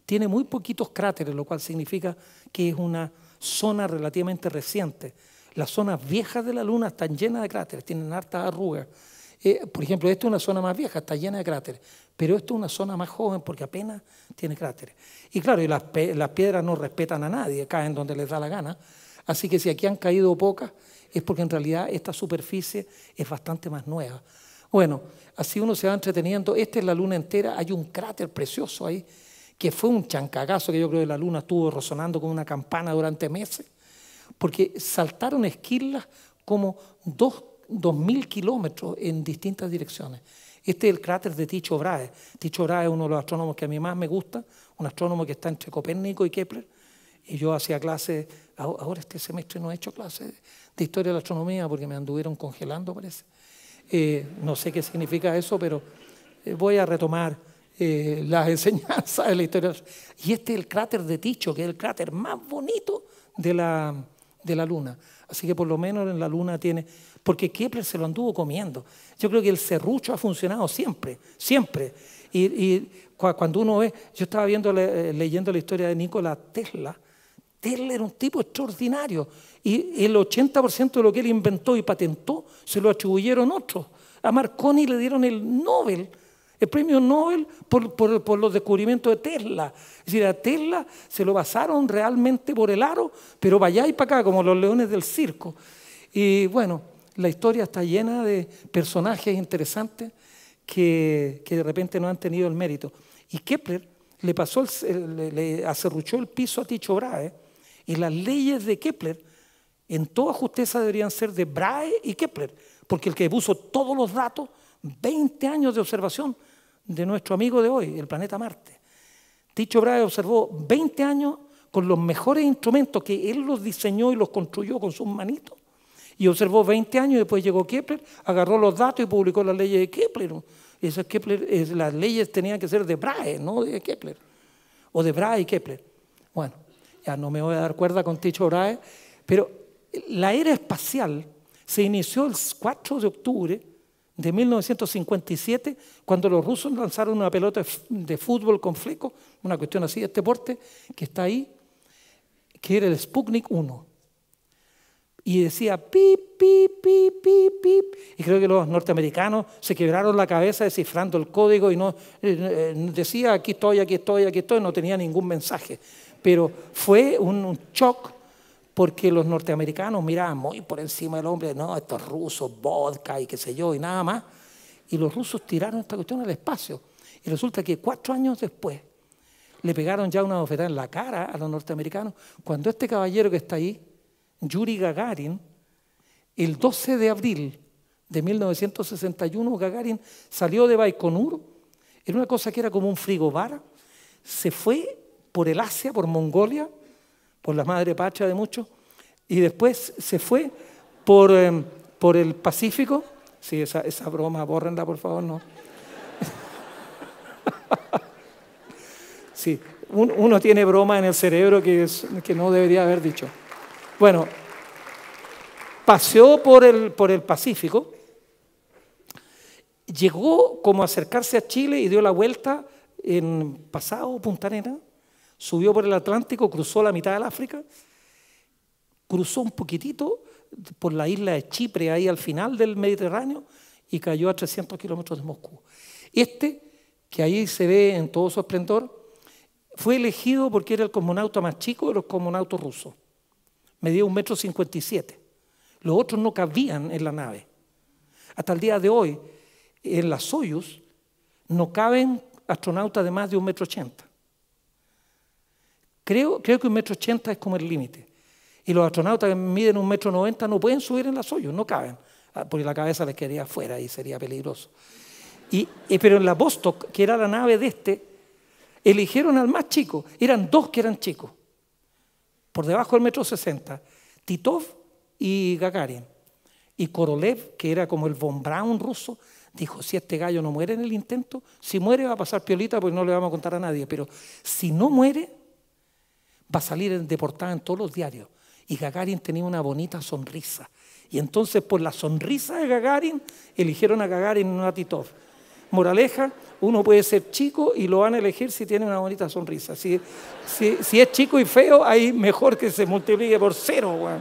[SPEAKER 3] tiene muy poquitos cráteres, lo cual significa que es una zona relativamente reciente. Las zonas viejas de la Luna están llenas de cráteres, tienen hartas arrugas eh, por ejemplo, esta es una zona más vieja, está llena de cráteres, pero esta es una zona más joven porque apenas tiene cráteres. Y claro, las, piedras no respetan a nadie, caen donde les da la gana. Así que si aquí han caído pocas, es porque en realidad esta superficie es bastante más nueva. Bueno, así uno se va entreteniendo. Esta es la luna entera, hay un cráter precioso ahí, que fue un chancagazo que yo creo que la luna estuvo resonando como una campana durante meses, porque saltaron esquilas como dos 2.000 kilómetros en distintas direcciones. Este es el cráter de Ticho Brahe. Ticho Brahe es uno de los astrónomos que a mí más me gusta, un astrónomo que está entre Copérnico y Kepler. Y yo hacía clases, ahora este semestre no he hecho clases de historia de la astronomía porque me anduvieron congelando, parece. Eh, no sé qué significa eso, pero eh, voy a retomar eh, las enseñanzas de la historia. Y este es el cráter de Ticho, que es el cráter más bonito de la, de la luna. Así que por lo menos en la luna tiene... Porque Kepler se lo anduvo comiendo. Yo creo que el serrucho ha funcionado siempre, siempre. Y, cuando uno ve, yo estaba viendo, eh, leyendo la historia de Nikola Tesla. Tesla era un tipo extraordinario. Y el 80% de lo que él inventó y patentó se lo atribuyeron otros. A Marconi le dieron el Nobel el premio Nobel por, por, los descubrimientos de Tesla. Es decir, a Tesla se lo basaron realmente por el aro, pero vaya y para acá, como los leones del circo. Y bueno, la historia está llena de personajes interesantes que, de repente no han tenido el mérito. Y Kepler le pasó, le, le, acerruchó el piso a Ticho Brahe, y las leyes de Kepler en toda justeza deberían ser de Brahe y Kepler, porque el que puso todos los datos, 20 años de observación, de nuestro amigo de hoy, el planeta Marte. Ticho Brahe observó 20 años con los mejores instrumentos que él los diseñó y los construyó con sus manitos. Y observó 20 años y después llegó Kepler, agarró los datos y publicó las leyes de Kepler. Kepler, las leyes tenían que ser de Brahe, no de Kepler. O de Brahe y Kepler. Bueno, ya no me voy a dar cuerda con Ticho Brahe, pero la era espacial se inició el 4 de octubre de 1957, cuando los rusos lanzaron una pelota de fútbol con fleco, una cuestión así de este porte, que está ahí, que era el Sputnik 1. Y decía pip, pip, pip, pip, pip. Y creo que los norteamericanos se quebraron la cabeza descifrando el código y no eh, eh, decía aquí estoy, aquí estoy, aquí estoy, no tenía ningún mensaje. Pero fue un, un shock porque los norteamericanos miraban muy por encima del hombre, no, estos rusos, vodka y qué sé yo, y nada más. Y los rusos tiraron esta cuestión al espacio. Y resulta que cuatro años después le pegaron ya una bofetada en la cara a los norteamericanos, cuando este caballero que está ahí, Yuri Gagarin, el 12 de abril de 1961, Gagarin salió de Baikonur, era una cosa que era como un frigobar, se fue por el Asia, por Mongolia, por la madre pacha de muchos, y después se fue por, eh, por el Pacífico. Sí, esa, broma, bórrenla por favor, no. sí, uno tiene broma en el cerebro que, que no debería haber dicho. Bueno, paseó por el, por el Pacífico, llegó como a acercarse a Chile y dio la vuelta en pasado Punta Arenas subió por el Atlántico, cruzó la mitad del África, cruzó un poquitito por la isla de Chipre, ahí al final del Mediterráneo, y cayó a 300 kilómetros de Moscú. Este, que ahí se ve en todo su esplendor, fue elegido porque era el cosmonauta más chico de los cosmonautas rusos. Medía un metro cincuenta Los otros no cabían en la nave. Hasta el día de hoy, en las Soyuz no caben astronautas de más de un metro ochenta. Creo, que un metro ochenta es como el límite. Y los astronautas que miden un metro noventa no pueden subir en la Soyuz, no caben, ah, porque la cabeza les quedaría fuera y sería peligroso. Y, eh, pero en la Vostok, que era la nave de este, eligieron al más chico. Eran dos que eran chicos, por debajo del metro sesenta. Titov y Gagarin. Y Korolev, que era como el von Braun ruso, dijo, si este gallo no muere en el intento, si muere va a pasar piolita porque no le vamos a contar a nadie, pero si no muere, va a salir deportada en todos los diarios. Y Gagarin tenía una bonita sonrisa. Y entonces por la sonrisa de Gagarin, eligieron a Gagarin en no a Titov. Moraleja, uno puede ser chico y lo van a elegir si tiene una bonita sonrisa. Si, si es chico y feo, ahí mejor que se multiplique por cero. Güey.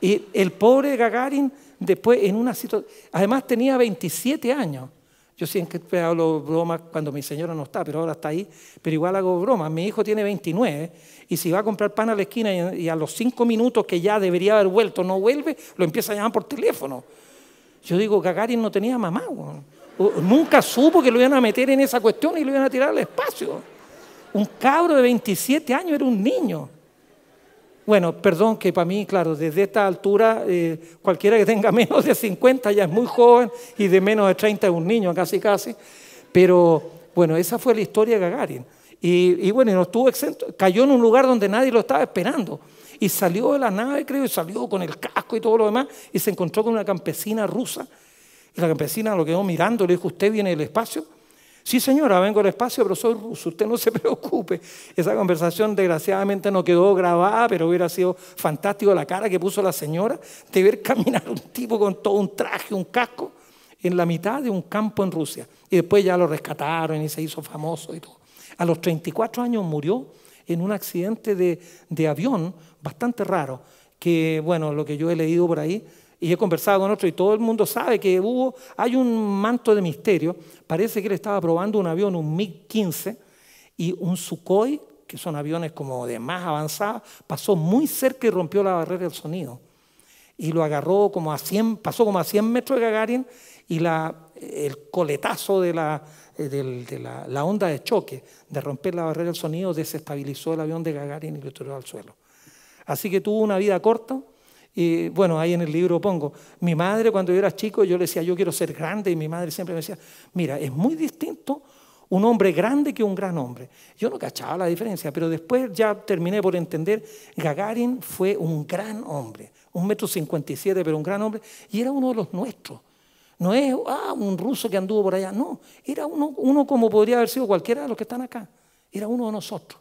[SPEAKER 3] Y el pobre Gagarin después en una situación... Además tenía 27 años. Yo siempre hablo bromas cuando mi señora no está, pero ahora está ahí. Pero igual hago bromas. Mi hijo tiene 29 y si va a comprar pan a la esquina y a los cinco minutos que ya debería haber vuelto no vuelve, lo empieza a llamar por teléfono. Yo digo, Gagarin no tenía mamá. nunca supo que lo iban a meter en esa cuestión y lo iban a tirar al espacio. Un cabro de 27 años era un niño. Bueno, perdón que para mí, claro, desde esta altura eh, cualquiera que tenga menos de 50 ya es muy joven y de menos de 30 es un niño casi casi. Pero bueno, esa fue la historia de Gagarin. Y, bueno, no estuvo exento, cayó en un lugar donde nadie lo estaba esperando. Y salió de la nave, creo, y salió con el casco y todo lo demás, y se encontró con una campesina rusa. Y la campesina lo quedó mirando, le dijo, ¿usted viene del espacio? Sí, señora, vengo al espacio, pero soy ruso, usted no se preocupe. Esa conversación desgraciadamente no quedó grabada, pero hubiera sido fantástico la cara que puso la señora de ver caminar un tipo con todo un traje, un casco, en la mitad de un campo en Rusia. Y después ya lo rescataron y se hizo famoso y todo. A los 34 años murió en un accidente de, de avión bastante raro, que bueno, lo que yo he leído por ahí y he conversado con otro y todo el mundo sabe que hubo, hay un manto de misterio, parece que él estaba probando un avión, un MiG-15, y un Sukhoi, que son aviones como de más avanzada, pasó muy cerca y rompió la barrera del sonido. Y lo agarró como a 100, pasó como a metros de Gagarin y la, el coletazo eh, de, la, la, onda de choque, de romper la barrera del sonido, desestabilizó el avión de Gagarin y lo tiró al suelo. Así que tuvo una vida corta, y bueno, ahí en el libro pongo, mi madre cuando yo era chico, yo le decía, yo quiero ser grande, y mi madre siempre me decía, mira, es muy distinto un hombre grande que un gran hombre. Yo no cachaba la diferencia, pero después ya terminé por entender, Gagarin fue un gran hombre, un metro cincuenta y siete, pero un gran hombre, y era uno de los nuestros. No es ah, un ruso que anduvo por allá, no, era uno, uno como podría haber sido cualquiera de los que están acá, era uno de nosotros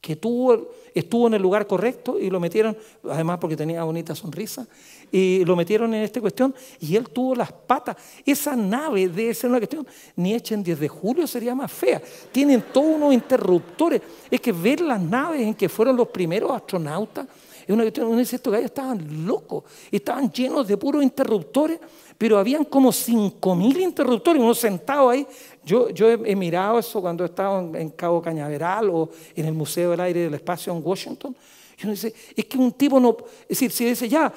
[SPEAKER 3] que estuvo en el lugar correcto y lo metieron, además porque tenía bonita sonrisa, y lo metieron en esta cuestión y él tuvo las patas. Esa nave debe ser una cuestión, ni echen en 10 de julio sería más fea. Tienen todos unos interruptores. Es que ver las naves en que fueron los primeros astronautas, es una cuestión, uno dice, estos ellos estaban locos, estaban llenos de puros interruptores, pero habían como 5.000 interruptores, uno sentado ahí yo, he, mirado eso cuando he estado en, Cabo Cañaveral o en el Museo del Aire y del Espacio en Washington. Y uno dice, es que un tipo no, es decir, si dice ya,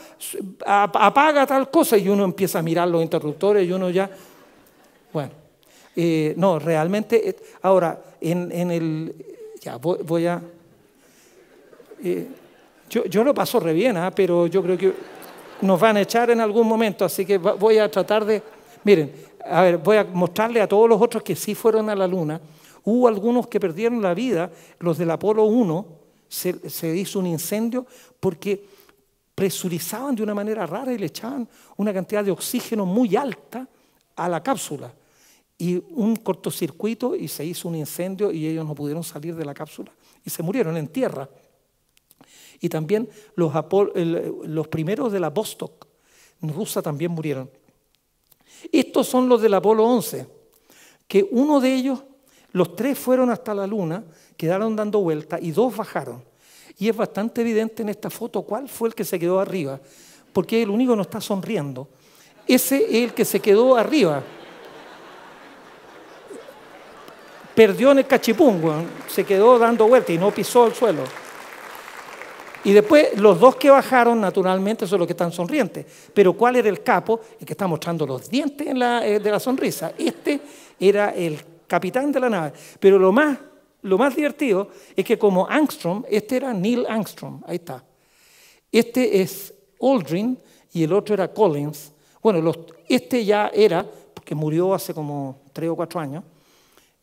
[SPEAKER 3] apaga tal cosa y uno empieza a mirar los interruptores y uno ya, bueno, eh, no, realmente, eh, ahora, en, el, ya voy, a, eh, yo, lo paso re bien, ¿ah? pero yo creo que nos van a echar en algún momento, así que voy a tratar de, miren, a ver, voy a mostrarle a todos los otros que sí fueron a la Luna. Hubo algunos que perdieron la vida, los del Apolo 1, se, hizo un incendio porque presurizaban de una manera rara y le echaban una cantidad de oxígeno muy alta a la cápsula. Y un cortocircuito y se hizo un incendio y ellos no pudieron salir de la cápsula y se murieron en tierra. Y también los, los primeros de la Vostok, rusa también murieron. Estos son los del Apolo 11, que uno de ellos, los tres fueron hasta la luna, quedaron dando vueltas y dos bajaron. Y es bastante evidente en esta foto cuál fue el que se quedó arriba, porque el único no está sonriendo. Ese es el que se quedó arriba. Perdió en el cachipungo, se quedó dando vueltas y no pisó el suelo. Y después los dos que bajaron, naturalmente, son los que están sonrientes. Pero ¿cuál era el capo? El que está mostrando los dientes eh, de la sonrisa. Este era el capitán de la nave. Pero lo más, lo más divertido es que como Angstrom, este era Neil Angstrom, ahí está. Este es Aldrin y el otro era Collins. Bueno, los, este ya era, porque murió hace como tres o cuatro años,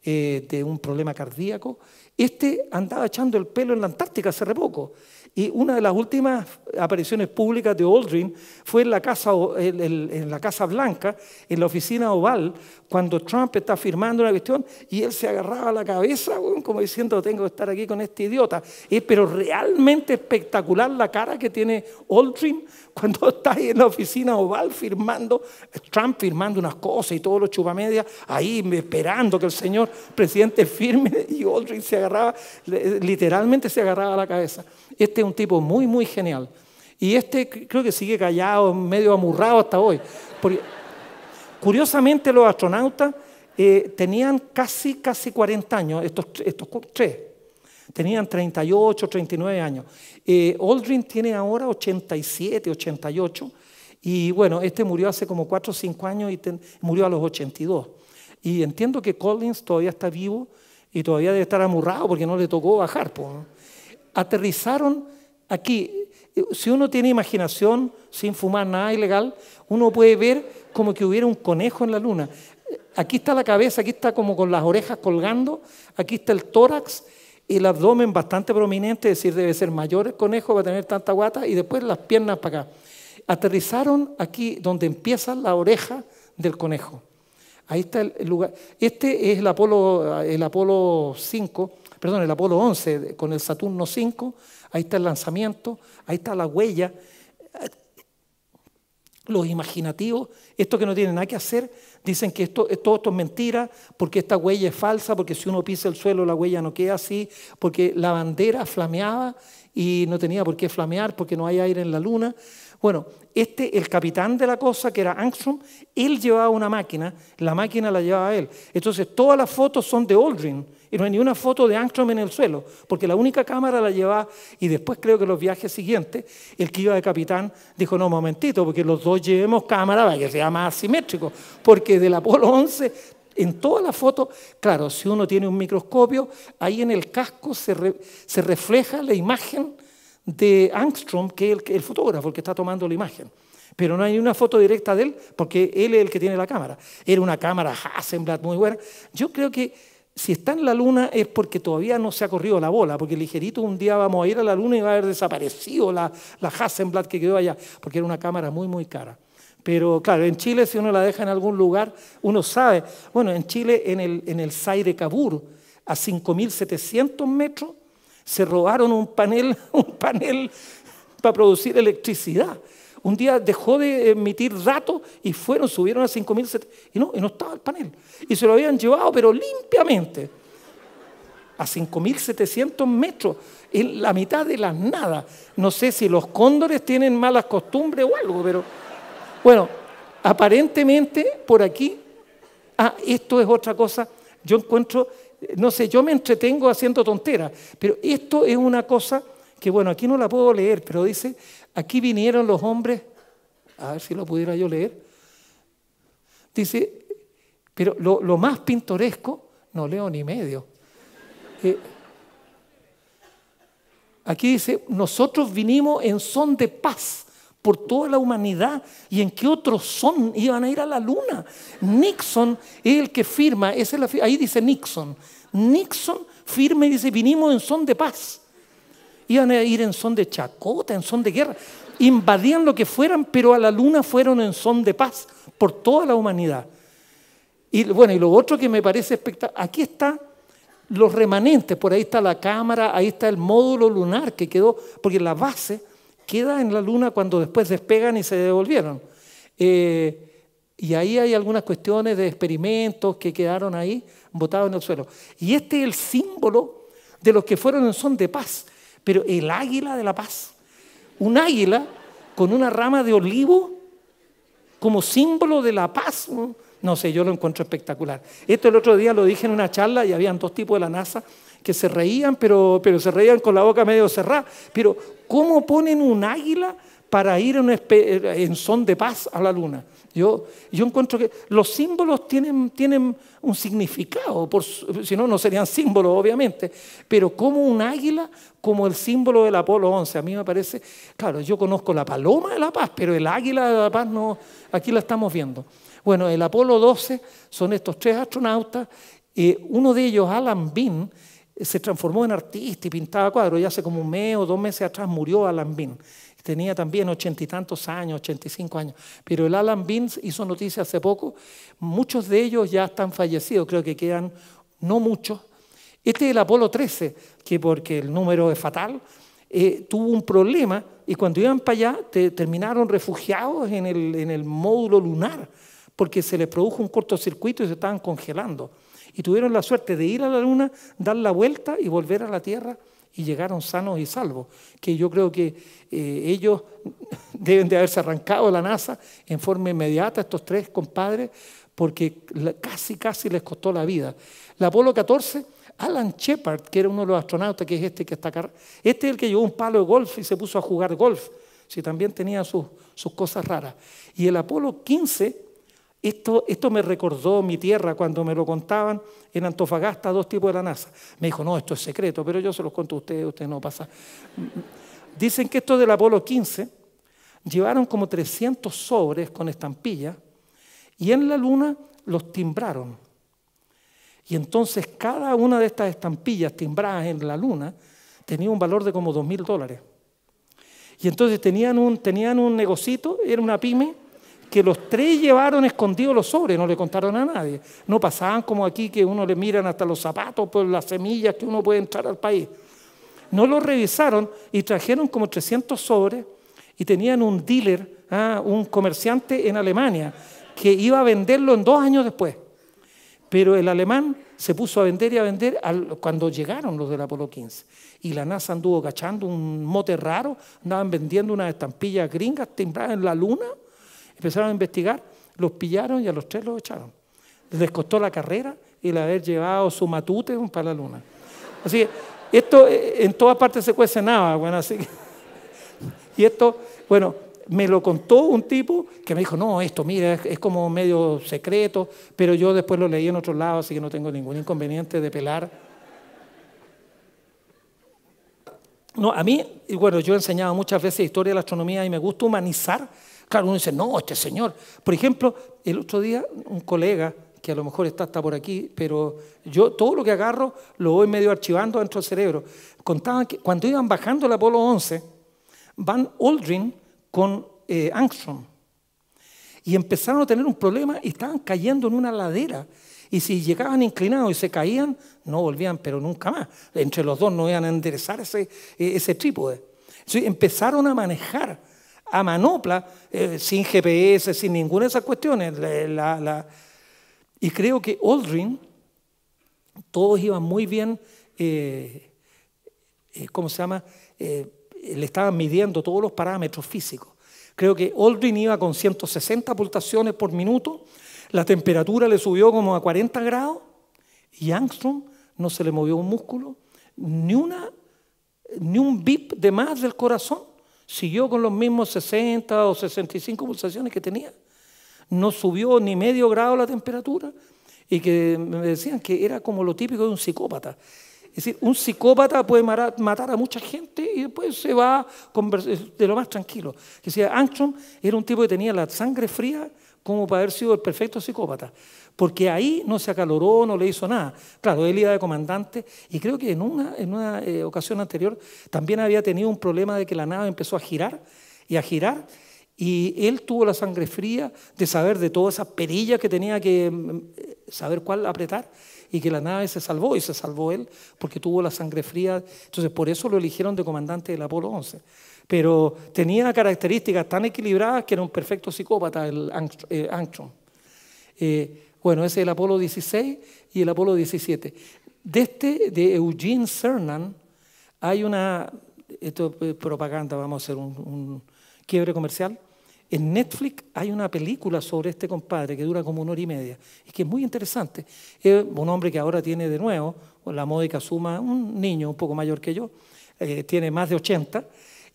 [SPEAKER 3] eh, de un problema cardíaco. Este andaba echando el pelo en la Antártica hace poco. Y una de las últimas apariciones públicas de Aldrin fue en la, casa, Blanca, en la oficina oval, cuando Trump está firmando una cuestión y él se agarraba la cabeza como diciendo tengo que estar aquí con este idiota. Pero realmente espectacular la cara que tiene Aldrin cuando está ahí en la oficina oval firmando, Trump firmando unas cosas y todos los chupamedias ahí esperando que el señor presidente firme y Aldrin se agarraba, literalmente se agarraba la cabeza. Este es un tipo muy, muy genial. Y este creo que sigue callado, medio amurrado hasta hoy. Porque, curiosamente, los astronautas eh, tenían casi, casi 40 años, estos, tres. Tenían 38, 39 años. Eh, Aldrin tiene ahora 87, 88. Y bueno, este murió hace como 4 o 5 años y murió a los 82. Y entiendo que Collins todavía está vivo y todavía debe estar amurrado porque no le tocó bajar aterrizaron aquí. Si uno tiene imaginación, sin fumar nada ilegal, uno puede ver como que hubiera un conejo en la luna. Aquí está la cabeza, aquí está como con las orejas colgando, aquí está el tórax, el abdomen bastante prominente, es decir, debe ser mayor el conejo para tener tanta guata, y después las piernas para acá. Aterrizaron aquí donde empieza la oreja del conejo. Ahí está el lugar. Este es el Apolo, el Apolo 5, perdón, el Apolo 11 con el Saturno 5, ahí está el lanzamiento, ahí está la huella, los imaginativos, estos que no tienen nada que hacer, dicen que esto, todo esto es mentira, porque esta huella es falsa, porque si uno pisa el suelo la huella no queda así, porque la bandera flameaba y no tenía por qué flamear porque no hay aire en la luna. Bueno, este, el capitán de la cosa, que era Angstrom, él llevaba una máquina, la máquina la llevaba él. Entonces, todas las fotos son de Aldrin, y no hay ni una foto de Armstrong en el suelo, porque la única cámara la llevaba, y después creo que los viajes siguientes, el que iba de capitán dijo, no, momentito, porque los dos llevemos cámara para que sea más asimétrico, porque del Apolo 11, en todas las fotos, claro, si uno tiene un microscopio, ahí en el casco se, refleja la imagen de Armstrong, que es el, fotógrafo, el que está tomando la imagen pero no hay una foto directa de él porque él es el que tiene la cámara. Era una cámara Hasselblad muy buena. Yo creo que si está en la Luna es porque todavía no se ha corrido la bola, porque ligerito un día vamos a ir a la Luna y va a haber desaparecido la, la Hasselblad que quedó allá, porque era una cámara muy, muy cara. Pero claro, en Chile si uno la deja en algún lugar, uno sabe. Bueno, en Chile, en el, en el Zaire Cabur, a 5.700 metros, se robaron un panel, un panel para producir electricidad un día dejó de emitir rato y fueron, subieron a 5.700, y no, y no estaba el panel. Y se lo habían llevado, pero limpiamente, a 5.700 metros, en la mitad de las nada. No sé si los cóndores tienen malas costumbres o algo, pero bueno, aparentemente por aquí, ah, esto es otra cosa, yo encuentro, no sé, yo me entretengo haciendo tonteras, pero esto es una cosa que bueno, aquí no la puedo leer, pero dice, aquí vinieron los hombres, a ver si lo pudiera yo leer, dice, pero lo, más pintoresco, no leo ni medio. Eh, aquí dice, nosotros vinimos en son de paz por toda la humanidad y en qué otros son iban a ir a la luna. Nixon es el que firma, ahí dice Nixon. Nixon firma y dice, vinimos en son de paz iban a ir en son de chacota, en son de guerra. Invadían lo que fueran, pero a la luna fueron en son de paz por toda la humanidad. Y bueno, y lo otro que me parece espectacular, aquí están los remanentes, por ahí está la cámara, ahí está el módulo lunar que quedó, porque la base queda en la luna cuando después despegan y se devolvieron. Eh, y ahí hay algunas cuestiones de experimentos que quedaron ahí botados en el suelo. Y este es el símbolo de los que fueron en son de paz pero el águila de la paz. Un águila con una rama de olivo como símbolo de la paz. No sé, yo lo encuentro espectacular. Esto el otro día lo dije en una charla y habían dos tipos de la NASA que se reían, pero, pero se reían con la boca medio cerrada. Pero ¿cómo ponen un águila para ir eh, en, son de paz a la luna. Yo, yo encuentro que los símbolos tienen, tienen un significado, si no, no serían símbolos, obviamente, pero como un águila, como el símbolo del Apolo 11, a mí me parece, claro, yo conozco la paloma de la paz, pero el águila de la paz no, aquí la estamos viendo. Bueno, el Apolo 12 son estos tres astronautas, y eh, uno de ellos, Alan Bean, se transformó en artista y pintaba cuadros, y hace como un mes o dos meses atrás murió Alan Bean tenía también ochenta y tantos años, 85 años. Pero el Alan Beans hizo noticia hace poco, muchos de ellos ya están fallecidos, creo que quedan no muchos. Este es el Apolo 13, que porque el número es fatal, eh, tuvo un problema y cuando iban para allá terminaron refugiados en el, en el módulo lunar, porque se les produjo un cortocircuito y se estaban congelando. Y tuvieron la suerte de ir a la luna, dar la vuelta y volver a la Tierra y llegaron sanos y salvos, que yo creo que eh, ellos deben de haberse arrancado de la NASA en forma inmediata, estos tres compadres, porque casi, casi les costó la vida. El Apolo 14, Alan Shepard, que era uno de los astronautas, que es este que está acá, este es el que llevó un palo de golf y se puso a jugar golf, si también tenía sus, sus cosas raras. Y el Apolo 15 esto, me recordó mi tierra cuando me lo contaban en Antofagasta, dos tipos de la NASA. Me dijo, no, esto es secreto, pero yo se los cuento a ustedes, ustedes no pasa. Dicen que esto del Apolo 15 llevaron como 300 sobres con estampillas y en la luna los timbraron. Y entonces cada una de estas estampillas timbradas en la luna tenía un valor de como 2.000 dólares. Y entonces tenían un, tenían un negocito, era una pyme, que los tres llevaron escondidos los sobres, no le contaron a nadie. No pasaban como aquí que uno le miran hasta los zapatos por las semillas que uno puede entrar al país. No lo revisaron y trajeron como 300 sobres y tenían un dealer, ah, un comerciante en Alemania, que iba a venderlo en dos años después. Pero el alemán se puso a vender y a vender cuando llegaron los del Apolo 15. Y la NASA anduvo cachando un mote raro, andaban vendiendo unas estampillas gringas timbradas en la luna Empezaron a investigar, los pillaron y a los tres los echaron. Les costó la carrera y la haber llevado su matute para la luna. Así esto eh, en todas partes se cuece nada, bueno, así Y esto, bueno, me lo contó un tipo que me dijo, no, esto, mira, es, como medio secreto, pero yo después lo leí en otro lado, así que no tengo ningún inconveniente de pelar. No, a mí, bueno, yo he enseñado muchas veces historia de la astronomía y me gusta humanizar Claro, uno dice, no, este señor. Por ejemplo, el otro día un colega, que a lo mejor está hasta por aquí, pero yo todo lo que agarro lo voy medio archivando dentro del cerebro. Contaban que cuando iban bajando el Apolo 11, van Aldrin con eh, Angstrom y empezaron a tener un problema y estaban cayendo en una ladera. Y si llegaban inclinados y se caían, no volvían, pero nunca más. Entre los dos no iban a enderezar ese, eh, ese trípode. Entonces empezaron a manejar a manopla, eh, sin GPS, sin ninguna de esas cuestiones. y creo que Aldrin, todos iban muy bien, eh, eh, ¿cómo se llama? le estaban midiendo todos los parámetros físicos. Creo que Aldrin iba con 160 pulsaciones por minuto, la temperatura le subió como a 40 grados y Armstrong no se le movió un músculo, ni, una, ni un bip de más del corazón siguió con los mismos 60 o 65 pulsaciones que tenía. No subió ni medio grado la temperatura y que me decían que era como lo típico de un psicópata. Es decir, un psicópata puede matar a mucha gente y después se va de lo más tranquilo. Decía, Armstrong era un tipo que tenía la sangre fría como para haber sido el perfecto psicópata porque ahí no se acaloró, no le hizo nada. Claro, él iba de comandante y creo que en una, en una eh, ocasión anterior también había tenido un problema de que la nave empezó a girar y a girar. Y él tuvo la sangre fría de saber de todas esas perillas que tenía que mm, mm, eh, saber cuál apretar y que la nave se salvó y se salvó él porque tuvo la sangre fría. Entonces por eso lo eligieron de comandante del Apolo 11. Pero tenía características tan equilibradas que era un perfecto psicópata el Armstrong. Eh, bueno, ese es el Apolo 16 y el Apolo 17. De este, de Eugene Cernan, hay una, esto propaganda, vamos a hacer un, quiebre comercial. En Netflix hay una película sobre este compadre que dura como una hora y media y que es muy interesante. Es un hombre que ahora tiene de nuevo la módica suma, un niño un poco mayor que yo, eh, tiene más de 80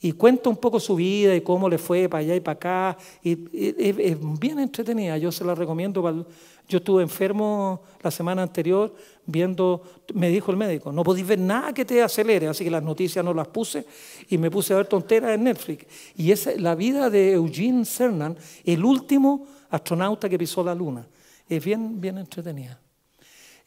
[SPEAKER 3] y cuenta un poco su vida y cómo le fue para allá y para acá. Y, es, bien entretenida, yo se la recomiendo. yo estuve enfermo la semana anterior viendo, me dijo el médico, no podéis ver nada que te acelere, así que las noticias no las puse y me puse a ver tonteras en Netflix. Y es la vida de Eugene Cernan, el último astronauta que pisó la Luna. Es bien, bien entretenida.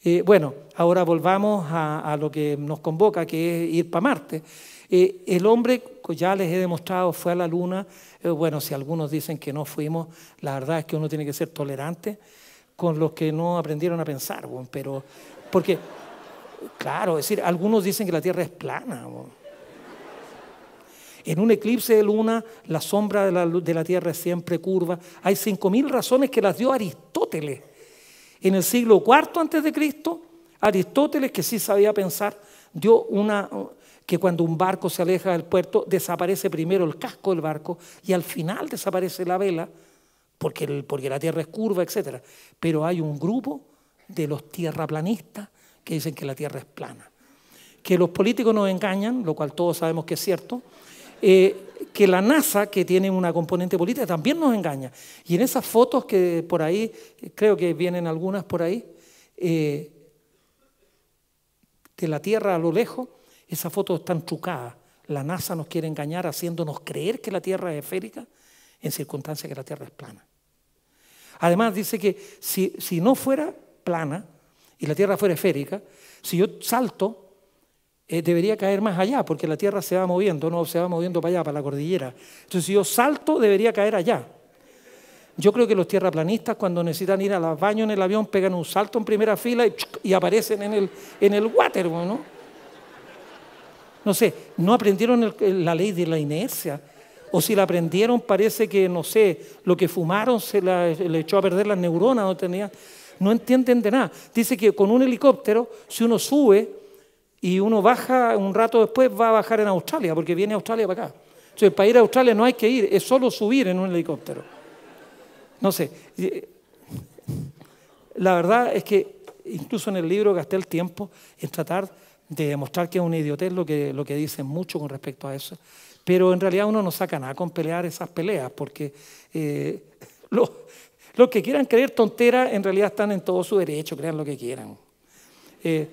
[SPEAKER 3] Eh, bueno, ahora volvamos a, a, lo que nos convoca, que es ir para Marte. Eh, el hombre, ya les he demostrado, fue a la luna. Eh, bueno, si algunos dicen que no fuimos, la verdad es que uno tiene que ser tolerante con los que no aprendieron a pensar, pero porque, claro, es decir, algunos dicen que la Tierra es plana. En un eclipse de luna, la sombra de la, Tierra es siempre curva. Hay 5.000 razones que las dio Aristóteles. En el siglo IV antes de Cristo, Aristóteles, que sí sabía pensar, dio una, que cuando un barco se aleja del puerto, desaparece primero el casco del barco y al final desaparece la vela, porque, el, porque la tierra es curva, etc. Pero hay un grupo de los tierraplanistas que dicen que la tierra es plana. Que los políticos nos engañan, lo cual todos sabemos que es cierto. Eh, que la NASA, que tiene una componente política, también nos engaña. Y en esas fotos que por ahí, creo que vienen algunas por ahí, eh, de la Tierra a lo lejos, esas fotos están trucadas. La NASA nos quiere engañar haciéndonos creer que la Tierra es esférica en circunstancias que la Tierra es plana. Además, dice que si, si no fuera plana y la Tierra fuera esférica, si yo salto, eh, debería caer más allá, porque la Tierra se va moviendo, no se va moviendo para allá, para la cordillera. Entonces, si yo salto, debería caer allá. Yo creo que los tierraplanistas cuando necesitan ir a los baños en el avión pegan un salto en primera fila y, aparecen en el, en el water, ¿no? no sé, no aprendieron la ley de la inercia. O si la aprendieron, parece que, no sé, lo que fumaron se le echó a perder las neuronas, no tenía, no entienden de nada. Dice que con un helicóptero, si uno sube y uno baja un rato después, va a bajar en Australia, porque viene Australia para acá. Entonces, para ir a Australia no hay que ir, es solo subir en un helicóptero. No sé. La verdad es que incluso en el libro gasté el tiempo en tratar de demostrar que es una idiotez lo que, lo que dicen mucho con respecto a eso. Pero en realidad uno no saca nada con pelear esas peleas, porque eh, los, que quieran creer tonteras en realidad están en todo su derecho, crean lo que quieran. Eh,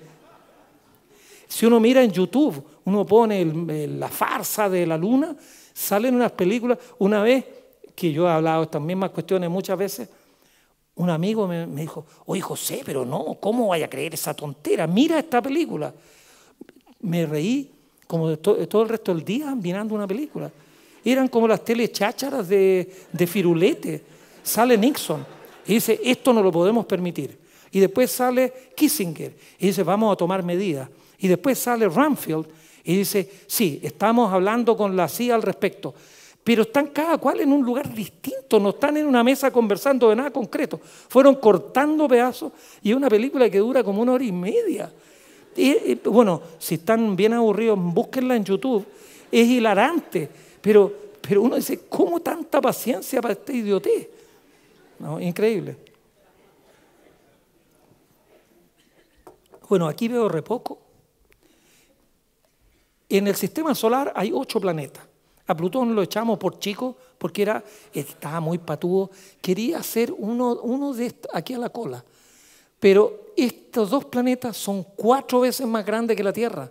[SPEAKER 3] si uno mira en YouTube, uno pone la farsa de la luna, salen unas películas. Una vez que yo he hablado de estas mismas cuestiones muchas veces, un amigo me, me dijo, oye José, pero no, ¿cómo vaya a creer esa tontera? Mira esta película me reí como todo el resto del día mirando una película. Eran como las telechácharas de, de Firulete. Sale Nixon y dice, esto no lo podemos permitir. Y después sale Kissinger y dice, vamos a tomar medidas. Y después sale Ramfield y dice, sí, estamos hablando con la CIA al respecto, pero están cada cual en un lugar distinto, no están en una mesa conversando de nada concreto. Fueron cortando pedazos y es una película que dura como una hora y media bueno, si están bien aburridos, búsquenla en YouTube. Es hilarante, pero, pero uno dice, ¿cómo tanta paciencia para este idiote? No, increíble. Bueno, aquí veo repoco. En el sistema solar hay ocho planetas. A Plutón lo echamos por chico porque era, estaba muy patudo, Quería hacer uno, uno de aquí a la cola. Pero estos dos planetas son cuatro veces más grandes que la Tierra.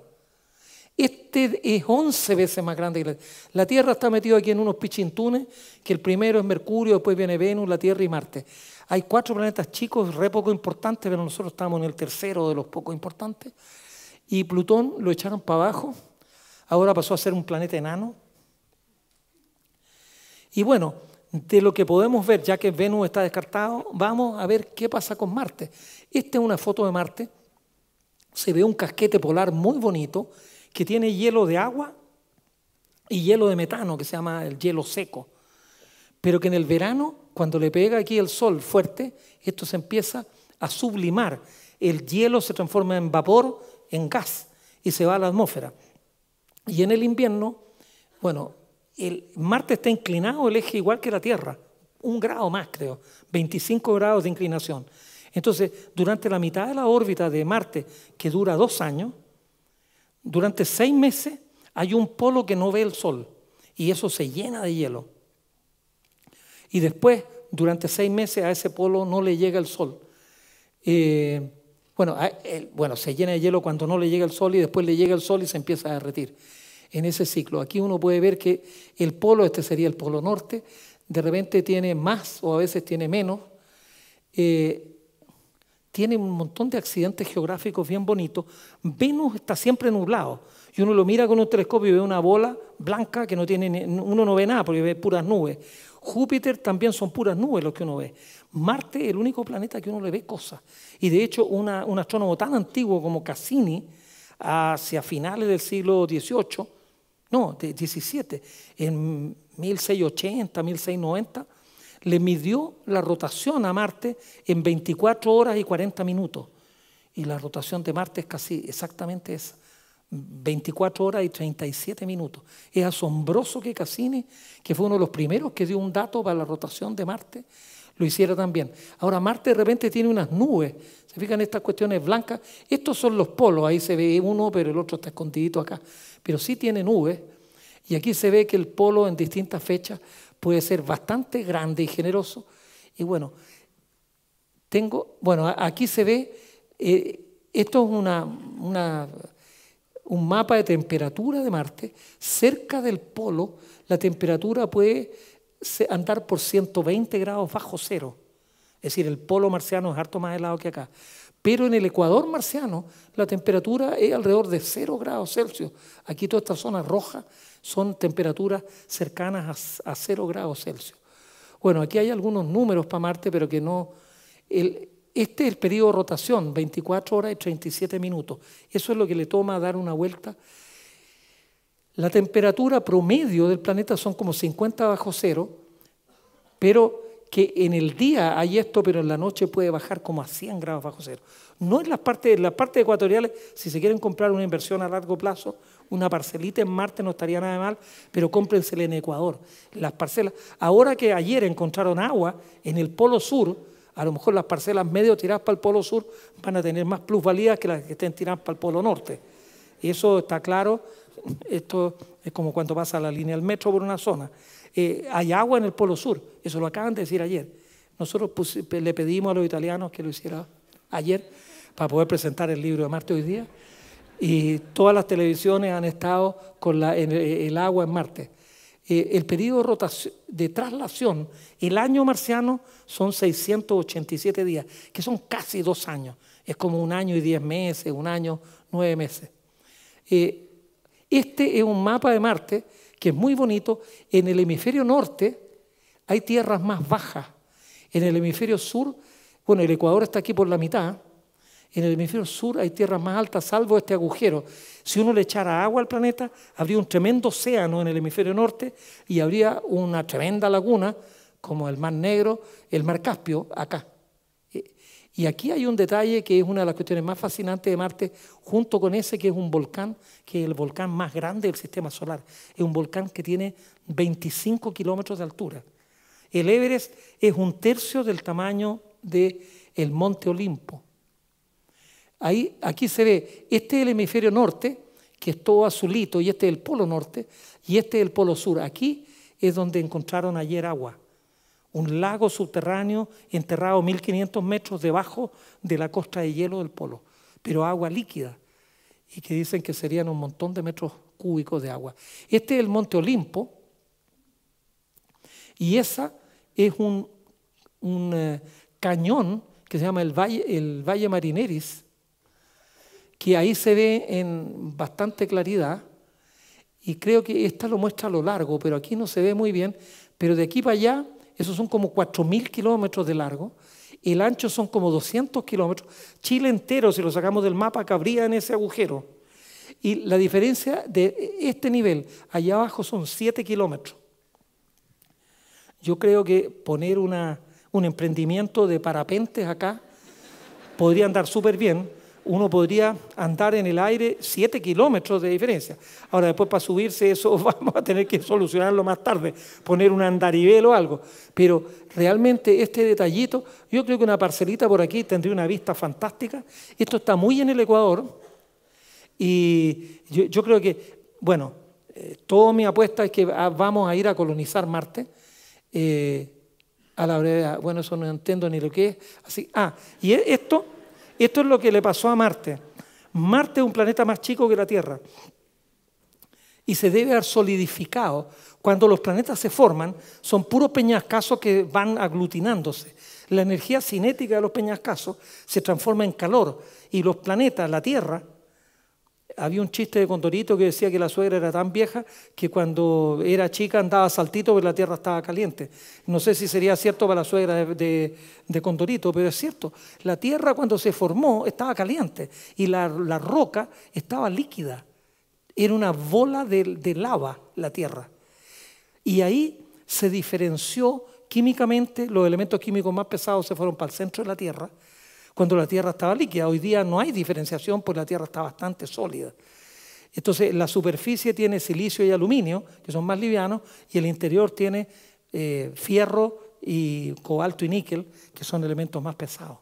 [SPEAKER 3] Este es once veces más grande que la Tierra. La Tierra está metida aquí en unos pichintunes, que el primero es Mercurio, después viene Venus, la Tierra y Marte. Hay cuatro planetas chicos, re poco importantes, pero nosotros estamos en el tercero de los poco importantes. Y Plutón lo echaron para abajo, ahora pasó a ser un planeta enano. Y bueno, de lo que podemos ver, ya que Venus está descartado, vamos a ver qué pasa con Marte. Esta es una foto de Marte. Se ve un casquete polar muy bonito que tiene hielo de agua y hielo de metano, que se llama el hielo seco. Pero que en el verano, cuando le pega aquí el sol fuerte, esto se empieza a sublimar. El hielo se transforma en vapor, en gas, y se va a la atmósfera. Y en el invierno, bueno, Marte está inclinado el eje igual que la Tierra, un grado más creo, 25 grados de inclinación. Entonces, durante la mitad de la órbita de Marte, que dura dos años, durante seis meses hay un polo que no ve el Sol y eso se llena de hielo. Y después, durante seis meses, a ese polo no le llega el Sol. Eh, bueno, bueno, se llena de hielo cuando no le llega el Sol y después le llega el Sol y se empieza a derretir en ese ciclo. Aquí uno puede ver que el polo, este sería el polo norte, de repente tiene más o a veces tiene menos. Eh, tiene un montón de accidentes geográficos bien bonitos. Venus está siempre nublado. Y uno lo mira con un telescopio y ve una bola blanca que no tiene, uno no ve nada porque ve puras nubes. Júpiter también son puras nubes lo que uno ve. Marte, el único planeta que uno le ve cosas. Y de hecho, un astrónomo tan antiguo como Cassini, hacia finales del siglo XVIII, no, de 17, en 1680, 1690, le midió la rotación a Marte en 24 horas y 40 minutos. Y la rotación de Marte es casi exactamente esa, 24 horas y 37 minutos. Es asombroso que Cassini, que fue uno de los primeros que dio un dato para la rotación de Marte, lo hiciera también. Ahora Marte de repente tiene unas nubes, se fijan estas cuestiones blancas, estos son los polos, ahí se ve uno, pero el otro está escondidito acá pero sí tiene nubes. Y aquí se ve que el polo en distintas fechas puede ser bastante grande y generoso. Y bueno, tengo, bueno, aquí se ve, eh, esto es una, un mapa de temperatura de Marte. Cerca del polo, la temperatura puede andar por 120 grados bajo cero. Es decir, el polo marciano es harto más helado que acá. Pero en el Ecuador marciano la temperatura es alrededor de 0 grados Celsius. Aquí toda esta zona roja son temperaturas cercanas a, 0 grados Celsius. Bueno, aquí hay algunos números para Marte, pero que no... este es el periodo de rotación, 24 horas y 37 minutos. Eso es lo que le toma dar una vuelta. La temperatura promedio del planeta son como 50 bajo cero, pero que en el día hay esto, pero en la noche puede bajar como a 100 grados bajo cero. No en las partes, ecuatoriales, si se quieren comprar una inversión a largo plazo, una parcelita en Marte no estaría nada mal, pero cómprensele en Ecuador, las parcelas. Ahora que ayer encontraron agua en el Polo Sur, a lo mejor las parcelas medio tiradas para el Polo Sur van a tener más plusvalías que las que estén tiradas para el Polo Norte. Y eso está claro, esto es como cuando pasa la línea del metro por una zona. Eh, hay agua en el Polo Sur, eso lo acaban de decir ayer. Nosotros le pedimos a los italianos que lo hiciera ayer para poder presentar el libro de Marte hoy día y todas las televisiones han estado con eh, el, agua en Marte. Eh, el periodo de, traslación, el año marciano son 687 días, que son casi dos años. Es como un año y diez meses, un año, nueve meses. este es un mapa de Marte que es muy bonito, en el hemisferio norte hay tierras más bajas. En el hemisferio sur, bueno, el Ecuador está aquí por la mitad. En el hemisferio sur hay tierras más altas, salvo este agujero. Si uno le echara agua al planeta, habría un tremendo océano en el hemisferio norte y habría una tremenda laguna como el Mar Negro, el Mar Caspio, acá. Y aquí hay un detalle que es una de las cuestiones más fascinantes de Marte, junto con ese que es un volcán, que es el volcán más grande del sistema solar. Es un volcán que tiene 25 kilómetros de altura. El Everest es un tercio del tamaño del el monte Olimpo. Ahí, aquí se ve, este es el hemisferio norte, que es todo azulito, y este es el polo norte, y este es el polo sur. Aquí es donde encontraron ayer agua un lago subterráneo enterrado 1500 metros debajo de la costa de hielo del polo, pero agua líquida, y que dicen que serían un montón de metros cúbicos de agua. Este es el monte Olimpo, y esa es un, eh, cañón que se llama el Valle, el Valle Marineris, que ahí se ve en bastante claridad, y creo que esta lo muestra a lo largo, pero aquí no se ve muy bien, pero de aquí para allá esos son como 4.000 kilómetros de largo, el ancho son como 200 kilómetros, Chile entero, si lo sacamos del mapa, cabría en ese agujero. Y la diferencia de este nivel allá abajo son 7 kilómetros. Yo creo que poner una, un emprendimiento de parapentes acá podría andar súper bien uno podría andar en el aire 7 kilómetros de diferencia. Ahora, después para subirse eso vamos a tener que solucionarlo más tarde, poner un andarivel o algo. Pero realmente este detallito, yo creo que una parcelita por aquí tendría una vista fantástica. Esto está muy en el Ecuador y yo, creo que, bueno, eh, toda mi apuesta es que vamos a ir a colonizar Marte. Eh, a la brevedad, bueno, eso no entiendo ni lo que es. Así, ah, y e, esto esto es lo que le pasó a Marte. Marte es un planeta más chico que la Tierra y se debe haber solidificado. Cuando los planetas se forman, son puros peñascasos que van aglutinándose. La energía cinética de los peñascasos se transforma en calor y los planetas, la Tierra, había un chiste de Condorito que decía que la suegra era tan vieja que cuando era chica andaba saltito porque la tierra estaba caliente. No sé si sería cierto para la suegra de, Condorito, pero es cierto. La tierra cuando se formó estaba caliente y la, roca estaba líquida. Era una bola de, de lava la tierra. Y ahí se diferenció químicamente, los elementos químicos más pesados se fueron para el centro de la tierra cuando la Tierra estaba líquida. Hoy día no hay diferenciación, porque la Tierra está bastante sólida. Entonces, la superficie tiene silicio y aluminio, que son más livianos, y el interior tiene eh, fierro y cobalto y níquel, que son elementos más pesados.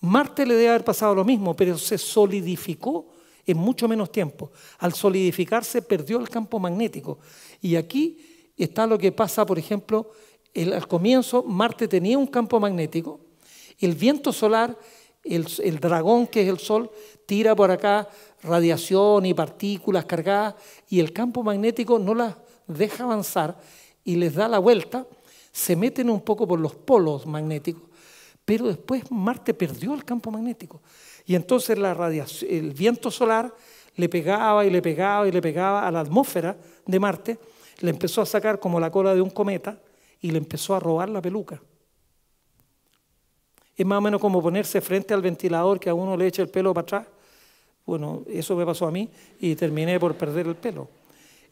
[SPEAKER 3] Marte le debe haber pasado lo mismo, pero se solidificó en mucho menos tiempo. Al solidificarse perdió el campo magnético. Y aquí está lo que pasa, por ejemplo, al comienzo Marte tenía un campo magnético, el viento solar, el, dragón que es el Sol, tira por acá radiación y partículas cargadas y el campo magnético no las deja avanzar y les da la vuelta, se meten un poco por los polos magnéticos, pero después Marte perdió el campo magnético y entonces el viento solar le pegaba y le pegaba y le pegaba a la atmósfera de Marte, le empezó a sacar como la cola de un cometa y le empezó a robar la peluca. Es más o menos como ponerse frente al ventilador que a uno le echa el pelo para atrás. Bueno, eso me pasó a mí y terminé por perder el pelo.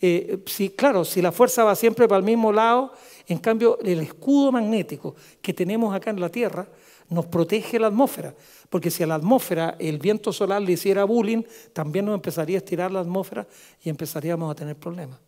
[SPEAKER 3] Eh, claro, si la fuerza va siempre para el mismo lado, en cambio el escudo magnético que tenemos acá en la Tierra nos protege la atmósfera, porque si a la atmósfera el viento solar le hiciera bullying, también nos empezaría a estirar la atmósfera y empezaríamos a tener problemas.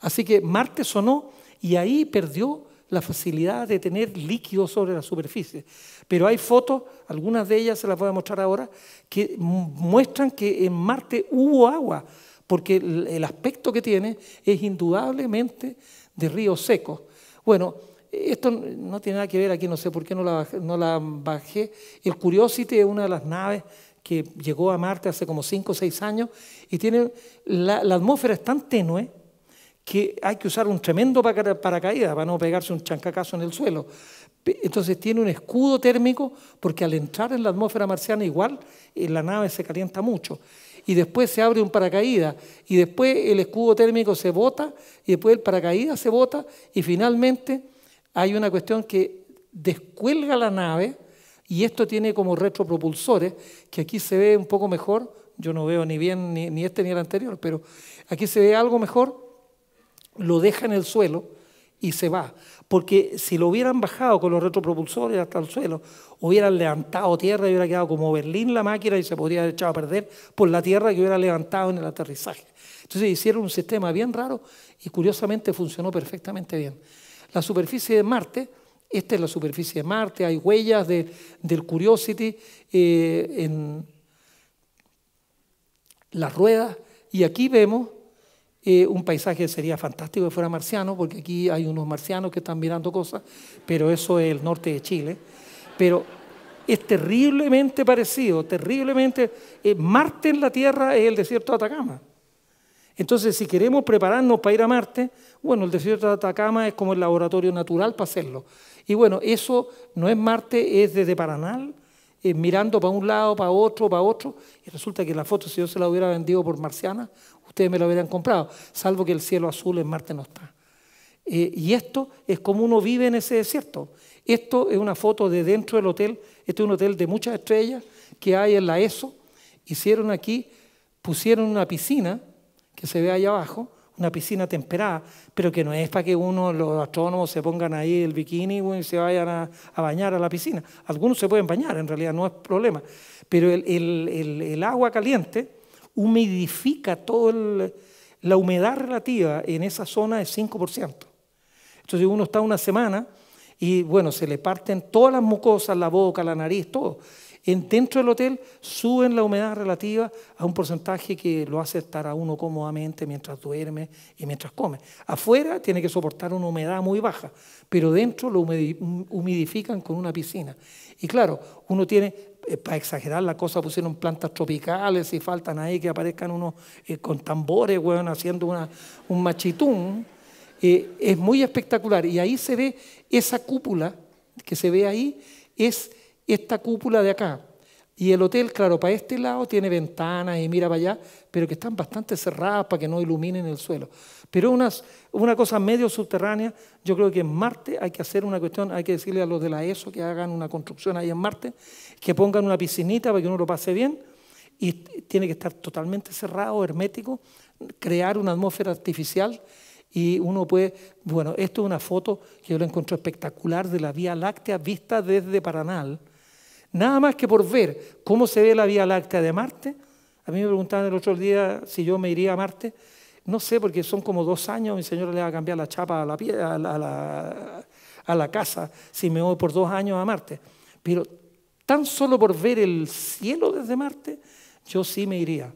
[SPEAKER 3] Así que Marte sonó y ahí perdió la facilidad de tener líquido sobre la superficie. Pero hay fotos, algunas de ellas se las voy a mostrar ahora, que muestran que en Marte hubo agua, porque el aspecto que tiene es indudablemente de río seco. Bueno, esto no tiene nada que ver aquí, no sé por qué no la, bajé, no la bajé. El Curiosity es una de las naves que llegó a Marte hace como 5 o 6 años y tiene, la, la atmósfera es tan tenue que hay que usar un tremendo paracaídas para no pegarse un chancacazo en el suelo. Entonces tiene un escudo térmico porque al entrar en la atmósfera marciana igual eh, la nave se calienta mucho. Y después se abre un paracaídas y después el escudo térmico se bota y después el paracaídas se bota y finalmente hay una cuestión que descuelga la nave y esto tiene como retropropulsores que aquí se ve un poco mejor. Yo no veo ni bien ni, ni este ni el anterior, pero aquí se ve algo mejor lo deja en el suelo y se va. Porque si lo hubieran bajado con los retropropulsores hasta el suelo, hubieran levantado tierra y hubiera quedado como Berlín la máquina y se podría haber echado a perder por la tierra que hubiera levantado en el aterrizaje. Entonces hicieron un sistema bien raro y curiosamente funcionó perfectamente bien. La superficie de Marte, esta es la superficie de Marte, hay huellas del Curiosity eh, en las ruedas y aquí vemos eh, un paisaje sería fantástico que fuera marciano, porque aquí hay unos marcianos que están mirando cosas, pero eso es el norte de Chile. Pero es terriblemente parecido, terriblemente... Eh, Marte en la Tierra es el desierto de Atacama. Entonces, si queremos prepararnos para ir a Marte, bueno, el desierto de Atacama es como el laboratorio natural para hacerlo. Y bueno, eso no es Marte, es desde Paranal, eh, mirando para un lado, para otro, para otro. Y resulta que la foto, si yo se la hubiera vendido por marciana, ustedes me lo habrían comprado, salvo que el cielo azul en Marte no está. Eh, y esto es como uno vive en ese desierto. Esto es una foto de dentro del hotel. Este es un hotel de muchas estrellas que hay en la ESO. Hicieron aquí, pusieron una piscina que se ve ahí abajo, una piscina temperada, pero que no es para que uno, los astrónomos, se pongan ahí el bikini y se vayan a, bañar a la piscina. Algunos se pueden bañar, en realidad no es problema. Pero el agua caliente humidifica toda la humedad relativa en esa zona es 5%. Entonces uno está una semana y bueno, se le parten todas las mucosas, la boca, la nariz, todo. En, dentro del hotel suben la humedad relativa a un porcentaje que lo hace estar a uno cómodamente mientras duerme y mientras come. Afuera tiene que soportar una humedad muy baja, pero dentro lo humidifican con una piscina. Y claro, uno tiene eh, para exagerar la cosa, pusieron plantas tropicales y faltan ahí que aparezcan unos eh, con tambores, weón, haciendo una, un machitún. Eh, es muy espectacular. Y ahí se ve esa cúpula que se ve ahí, es esta cúpula de acá. Y el hotel, claro, para este lado tiene ventanas y mira para allá, pero que están bastante cerradas para que no iluminen el suelo. Pero una, cosa medio subterránea, yo creo que en Marte hay que hacer una cuestión, hay que decirle a los de la ESO que hagan una construcción ahí en Marte, que pongan una piscinita para que uno lo pase bien, y tiene que estar totalmente cerrado, hermético, crear una atmósfera artificial y uno puede, bueno, esto es una foto que yo la encontré espectacular de la Vía Láctea vista desde Paranal. Nada más que por ver cómo se ve la Vía Láctea de Marte. A mí me preguntaban el otro día si yo me iría a Marte. No sé, porque son como dos años, mi Señor le va a cambiar la chapa a la, a a la, a la casa si me voy por dos años a Marte. Pero tan solo por ver el cielo desde Marte, yo sí me iría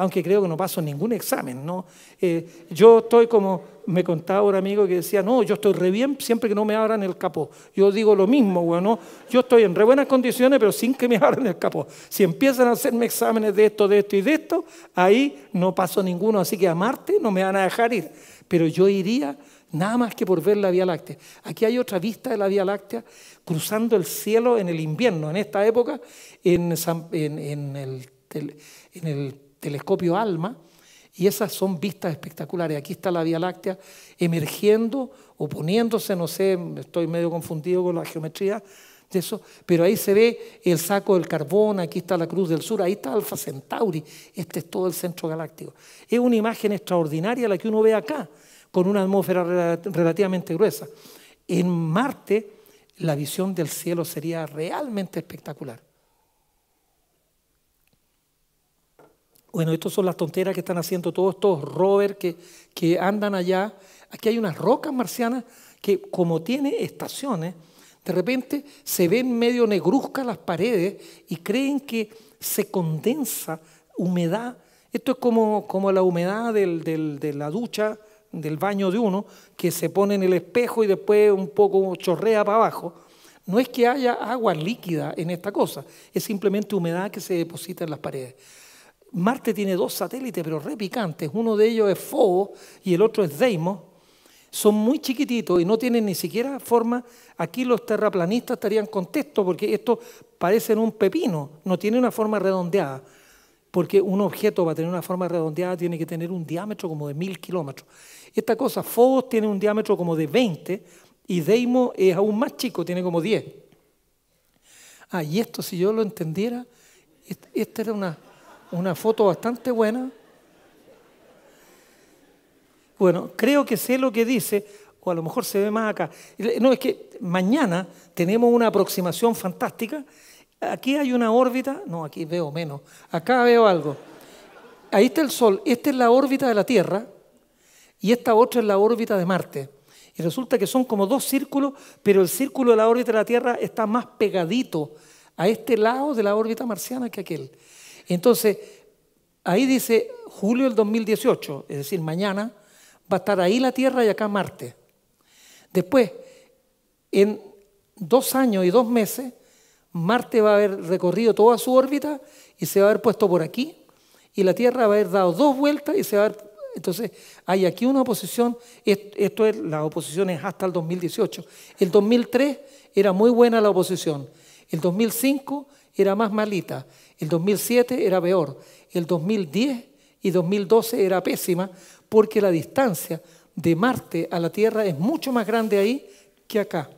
[SPEAKER 3] aunque creo que no paso ningún examen. ¿no? Eh, yo estoy como me contaba un amigo que decía, no, yo estoy re bien siempre que no me abran el capó. Yo digo lo mismo, bueno, yo estoy en re buenas condiciones, pero sin que me abran el capó. Si empiezan a hacerme exámenes de esto, de esto y de esto, ahí no paso ninguno, así que a Marte no me van a dejar ir. Pero yo iría nada más que por ver la Vía Láctea. Aquí hay otra vista de la Vía Láctea cruzando el cielo en el invierno, en esta época, en el telescopio ALMA, y esas son vistas espectaculares. Aquí está la Vía Láctea emergiendo o poniéndose, no sé, estoy medio confundido con la geometría de eso, pero ahí se ve el saco del carbón, aquí está la Cruz del Sur, ahí está Alfa Centauri, este es todo el centro galáctico. Es una imagen extraordinaria la que uno ve acá, con una atmósfera relativamente gruesa. En Marte la visión del cielo sería realmente espectacular. Bueno, estas son las tonteras que están haciendo todos estos rovers que, andan allá. Aquí hay unas rocas marcianas que como tiene estaciones, de repente se ven medio negruzcas las paredes y creen que se condensa humedad. Esto es como, como la humedad de la ducha, del baño de uno, que se pone en el espejo y después un poco chorrea para abajo. No es que haya agua líquida en esta cosa, es simplemente humedad que se deposita en las paredes. Marte tiene dos satélites, pero re Uno de ellos es Fobos y el otro es Deimos. Son muy chiquititos y no tienen ni siquiera forma. Aquí los terraplanistas estarían contentos porque esto parecen un pepino, no tiene una forma redondeada. Porque un objeto para tener una forma redondeada tiene que tener un diámetro como de mil kilómetros. Esta cosa, Fobos tiene un diámetro como de 20 y Deimos es aún más chico, tiene como 10. Ah, y esto si yo lo entendiera, esta era una una foto bastante buena. Bueno, creo que sé lo que dice, o a lo mejor se ve más acá. No, es que mañana tenemos una aproximación fantástica. Aquí hay una órbita, no, aquí veo menos, acá veo algo. Ahí está el Sol, esta es la órbita de la Tierra y esta otra es la órbita de Marte. Y resulta que son como dos círculos, pero el círculo de la órbita de la Tierra está más pegadito a este lado de la órbita marciana que aquel. Entonces, ahí dice julio del 2018, es decir, mañana, va a estar ahí la Tierra y acá Marte. Después, en dos años y dos meses, Marte va a haber recorrido toda su órbita y se va a haber puesto por aquí, y la Tierra va a haber dado dos vueltas y se va a haber... Entonces, hay aquí una oposición, esto es, la oposición es hasta el 2018. El 2003 era muy buena la oposición, el 2005 era más malita, el 2007 era peor, el 2010 y 2012 era pésima porque la distancia de Marte a la Tierra es mucho más grande ahí que acá.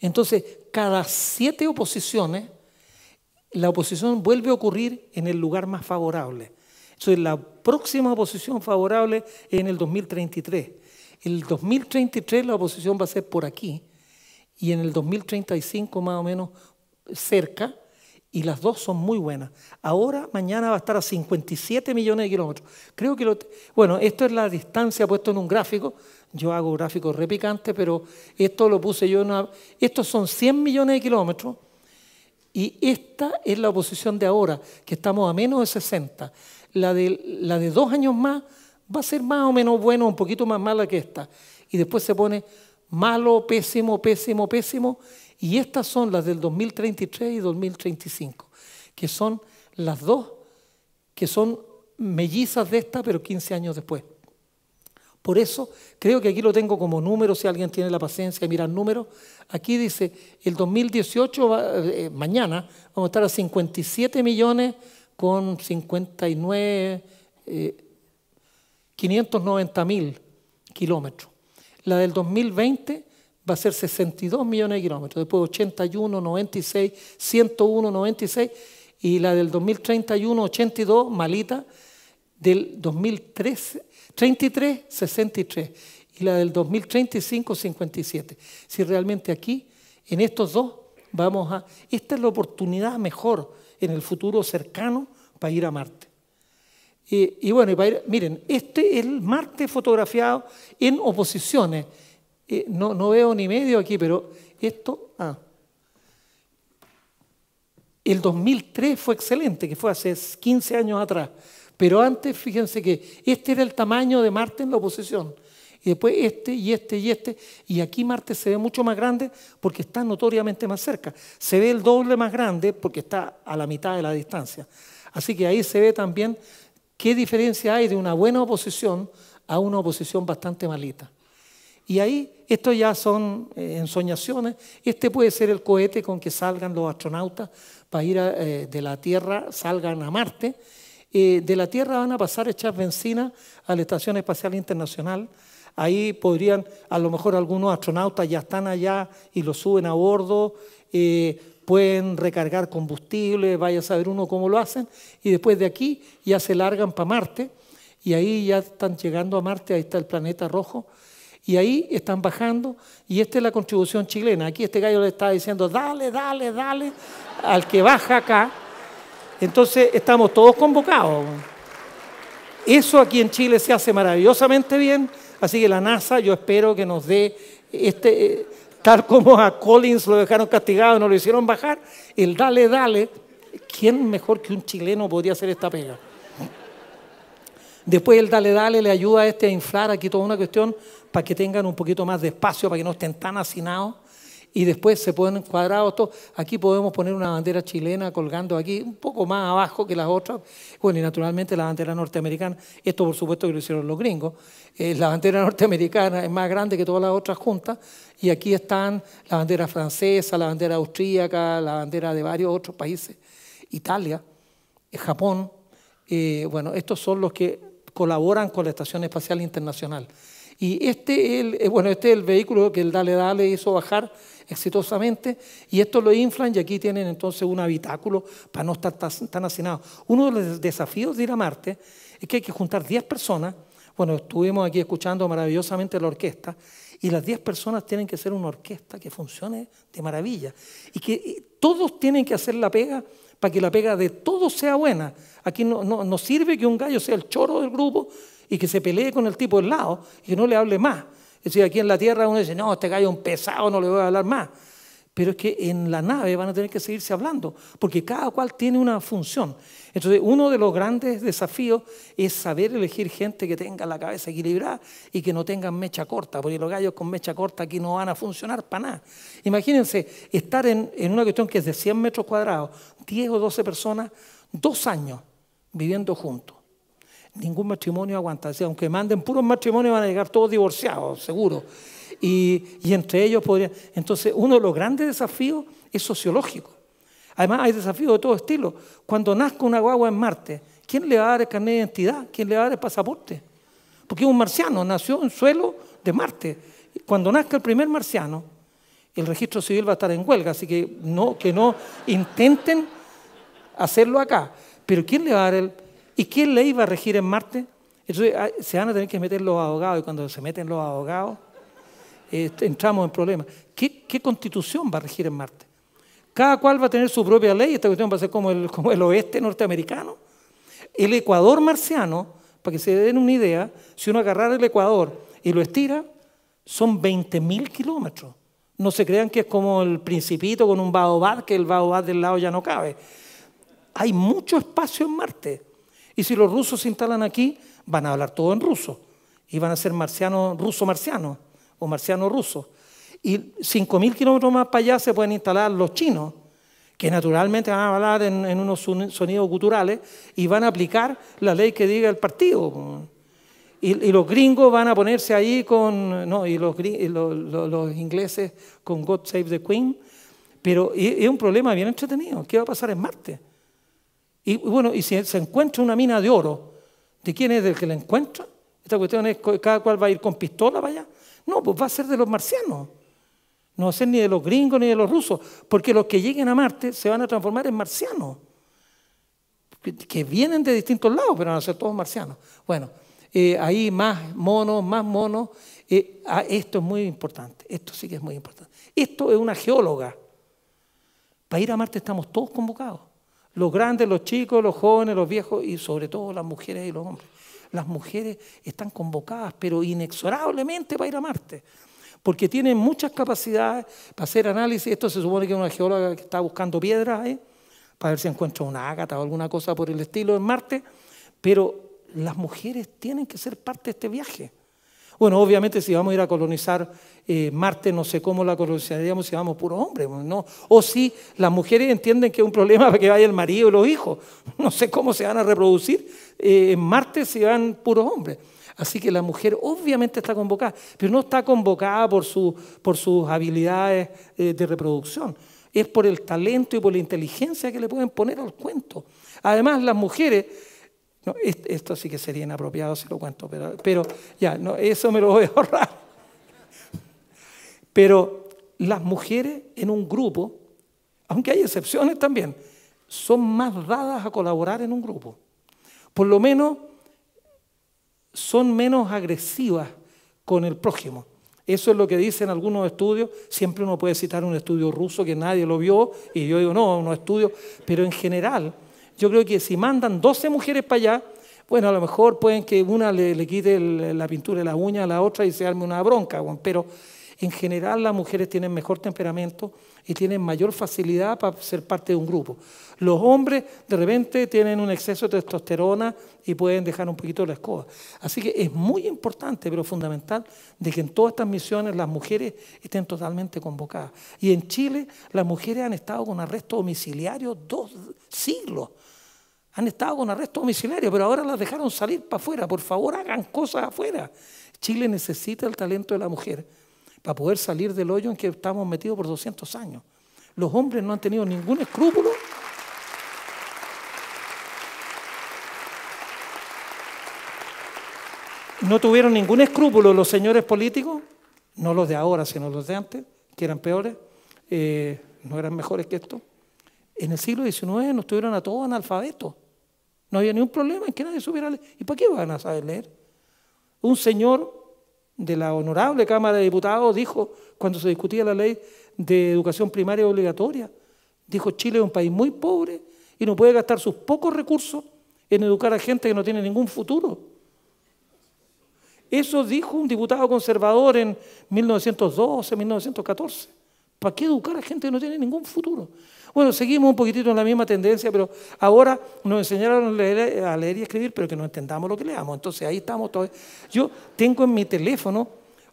[SPEAKER 3] Entonces, cada siete oposiciones, la oposición vuelve a ocurrir en el lugar más favorable. Entonces, la próxima oposición favorable es en el 2033. En el 2033 la oposición va a ser por aquí y en el 2035 más o menos cerca y las dos son muy buenas. Ahora, mañana va a estar a 57 millones de kilómetros. Creo que lo. Bueno, esto es la distancia puesto en un gráfico. Yo hago gráficos repicantes, pero esto lo puse yo en una. Estos son 100 millones de kilómetros. Y esta es la oposición de ahora, que estamos a menos de 60. La de, la de dos años más va a ser más o menos buena, un poquito más mala que esta. Y después se pone malo, pésimo, pésimo, pésimo. Y estas son las del 2033 y 2035, que son las dos que son mellizas de esta, pero 15 años después. Por eso creo que aquí lo tengo como número, si alguien tiene la paciencia de mirar números. Aquí dice, el 2018, eh, mañana, vamos a estar a 57 millones con 59, 590 eh, mil kilómetros. La del 2020 va a ser 62 millones de kilómetros, después 81, 96, 101, 96 y la del 2031, 82, malita, del 2033, 63 y la del 2035, 57. Si realmente aquí, en estos dos, vamos a... Esta es la oportunidad mejor en el futuro cercano para ir a Marte. Y, bueno, miren, este es el Marte fotografiado en oposiciones no, veo ni medio aquí, pero esto... Ah. El 2003 fue excelente, que fue hace 15 años atrás. Pero antes, fíjense que este era el tamaño de Marte en la oposición. Y después este, y este, y este. Y aquí Marte se ve mucho más grande porque está notoriamente más cerca. Se ve el doble más grande porque está a la mitad de la distancia. Así que ahí se ve también qué diferencia hay de una buena oposición a una oposición bastante malita. Y ahí, esto ya son eh, ensoñaciones. Este puede ser el cohete con que salgan los astronautas para ir eh, de la Tierra, salgan a Marte. Eh, de la Tierra van a pasar echar bencina a la Estación Espacial Internacional. Ahí podrían, a lo mejor algunos astronautas ya están allá y los suben a bordo, pueden recargar combustible, vaya a saber uno cómo lo hacen, y después de aquí ya se largan para Marte, y ahí ya están llegando a Marte, ahí está el planeta rojo, y ahí están bajando y esta es la contribución chilena. Aquí este gallo le está diciendo, dale, dale, dale, al que baja acá. Entonces estamos todos convocados. Eso aquí en Chile se hace maravillosamente bien, así que la NASA yo espero que nos dé este, eh, tal como a Collins lo dejaron castigado, no lo hicieron bajar, el dale, dale, ¿quién mejor que un chileno podría hacer esta pega? Después el dale, dale le ayuda a este a inflar aquí toda una cuestión para que tengan un poquito más de espacio, para que no estén tan hacinados. Y después se pueden cuadrar. todos. Aquí podemos poner una bandera chilena colgando aquí, un poco más abajo que las otras. Bueno, y naturalmente la bandera norteamericana. Esto, por supuesto, que lo hicieron los gringos. Eh, la bandera norteamericana es más grande que todas las otras juntas. Y aquí están la bandera francesa, la bandera austríaca, la bandera de varios otros países. Italia, eh, Japón. Eh, bueno, estos son los que colaboran con la Estación Espacial Internacional. Y este es el, eh, bueno, este el vehículo que el Dale Dale hizo bajar exitosamente y esto lo inflan y aquí tienen entonces un habitáculo para no estar tan, hacinados. Uno de los desafíos de ir a Marte es que hay que juntar 10 personas. Bueno, estuvimos aquí escuchando maravillosamente la orquesta y las 10 personas tienen que ser una orquesta que funcione de maravilla y que eh, todos tienen que hacer la pega para que la pega de todos sea buena. Aquí no, no, no sirve que un gallo sea el choro del grupo, y que se pelee con el tipo del lado y que no le hable más. Es decir, aquí en la tierra uno dice, no, este gallo es un pesado, no le voy a hablar más. Pero es que en la nave van a tener que seguirse hablando, porque cada cual tiene una función. Entonces, uno de los grandes desafíos es saber elegir gente que tenga la cabeza equilibrada y que no tengan mecha corta, porque los gallos con mecha corta aquí no van a funcionar para nada. Imagínense estar en, en una cuestión que es de 100 metros cuadrados, 10 o 12 personas, dos años viviendo juntos. Ningún matrimonio aguanta. sea, aunque manden puros matrimonios, van a llegar todos divorciados, seguro. Y, entre ellos podrían. Entonces, uno de los grandes desafíos es sociológico. Además, hay desafíos de todo estilo. Cuando nazca una guagua en Marte, ¿quién le va a dar el carnet de identidad? ¿Quién le va a dar el pasaporte? Porque un marciano, nació en suelo de Marte. Cuando nazca el primer marciano, el registro civil va a estar en huelga, así que no, que no intenten hacerlo acá. Pero ¿quién le va a dar el, ¿Y qué ley va a regir en Marte? Entonces ah, se van a tener que meter los abogados y cuando se meten los abogados eh, entramos en problemas. ¿Qué, constitución va a regir en Marte? Cada cual va a tener su propia ley, esta cuestión va a ser como el, oeste norteamericano. El Ecuador marciano, para que se den una idea, si uno agarra el Ecuador y lo estira, son 20.000 kilómetros. No se crean que es como el principito con un baobab, que el baobab del lado ya no cabe. Hay mucho espacio en Marte. Y si los rusos se instalan aquí, van a hablar todo en ruso. Y van a ser marcianos ruso-marciano o marcianos ruso Y 5.000 kilómetros más para allá se pueden instalar los chinos, que naturalmente van a hablar en, unos sonidos culturales y van a aplicar la ley que diga el partido. Y, los gringos van a ponerse ahí con, no, y los ingleses con God Save the Queen. Pero es un problema bien entretenido. ¿Qué va a pasar en Marte? Y bueno, y si se encuentra una mina de oro, ¿de quién es el que la encuentra? Esta cuestión es cada cual va a ir con pistola para allá. No, pues va a ser de los marcianos. No va a ser ni de los gringos ni de los rusos, porque los que lleguen a Marte se van a transformar en marcianos, que vienen de distintos lados, pero van a ser todos marcianos. Bueno, eh, ahí más monos, más monos. Eh, ah, esto es muy importante, esto sí que es muy importante. Esto es una geóloga. Para ir a Marte estamos todos convocados los grandes, los chicos, los jóvenes, los viejos y sobre todo las mujeres y los hombres. Las mujeres están convocadas, pero inexorablemente para ir a Marte, porque tienen muchas capacidades para hacer análisis. Esto se supone que es una geóloga que está buscando piedras ahí, para ver si encuentra una ágata o alguna cosa por el estilo en Marte, pero las mujeres tienen que ser parte de este viaje. Bueno, obviamente si vamos a ir a colonizar eh, Marte, no sé cómo la colonizaríamos si vamos puros hombres, pues, ¿no? O si las mujeres entienden que es un problema para que vaya el marido y los hijos. No sé cómo se van a reproducir eh, en Marte si van puros hombres. Así que la mujer obviamente está convocada, pero no está convocada por, por sus habilidades eh, de reproducción. Es por el talento y por la inteligencia que le pueden poner al cuento. Además, las mujeres no, esto sí que sería inapropiado si lo cuento, pero, ya, no, eso me lo voy a ahorrar. Pero las mujeres en un grupo, aunque hay excepciones también, son más dadas a colaborar en un grupo. Por lo menos son menos agresivas con el prójimo. Eso es lo que dicen algunos estudios. Siempre uno puede citar un estudio ruso que nadie lo vio y yo digo, no, no estudio, pero en general yo creo que si mandan 12 mujeres para allá, bueno, a lo mejor pueden que una le, quite la pintura de la uña a la otra y se arme una bronca, pero en general las mujeres tienen mejor temperamento y tienen mayor facilidad para ser parte de un grupo. Los hombres de repente tienen un exceso de testosterona y pueden dejar un poquito la escoba. Así que es muy importante, pero fundamental, de que en todas estas misiones las mujeres estén totalmente convocadas. Y en Chile las mujeres han estado con arresto domiciliario dos siglos han estado con arresto domiciliario, pero ahora las dejaron salir para afuera. Por favor, hagan cosas afuera. Chile necesita el talento de la mujer para poder salir del hoyo en que estamos metidos por 200 años. Los hombres no han tenido ningún escrúpulo. No tuvieron ningún escrúpulo los señores políticos, no los de ahora, sino los de antes, que eran peores, eh, no eran mejores que esto. En el siglo XIX nos tuvieron a todos analfabetos. No había ningún problema en que nadie supiera leer. ¿Y para qué van a saber leer? Un señor de la honorable Cámara de Diputados dijo, cuando se discutía la ley de educación primaria obligatoria, dijo, Chile es un país muy pobre y no puede gastar sus pocos recursos en educar a gente que no tiene ningún futuro. Eso dijo un diputado conservador en 1912, 1914. ¿Para qué educar a gente que no tiene ningún futuro? Bueno, seguimos un poquitito en la misma tendencia, pero ahora nos enseñaron a leer, y escribir, pero que no entendamos lo que leamos. Entonces ahí estamos todos. Yo tengo en mi teléfono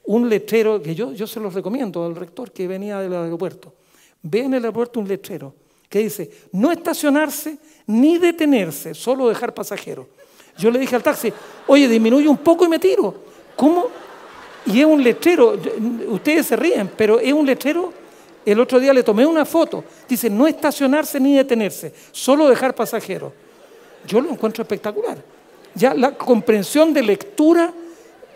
[SPEAKER 3] un letrero que yo, yo se los recomiendo al rector que venía del aeropuerto. Ve en el aeropuerto un letrero que dice, no estacionarse ni detenerse, solo dejar pasajeros. Yo le dije al taxi, oye, disminuye un poco y me tiro. ¿Cómo? Y es un letrero, ustedes se ríen, pero es un letrero el otro día le tomé una foto. Dice, no estacionarse ni detenerse, solo dejar pasajeros. Yo lo encuentro espectacular. Ya la comprensión de lectura,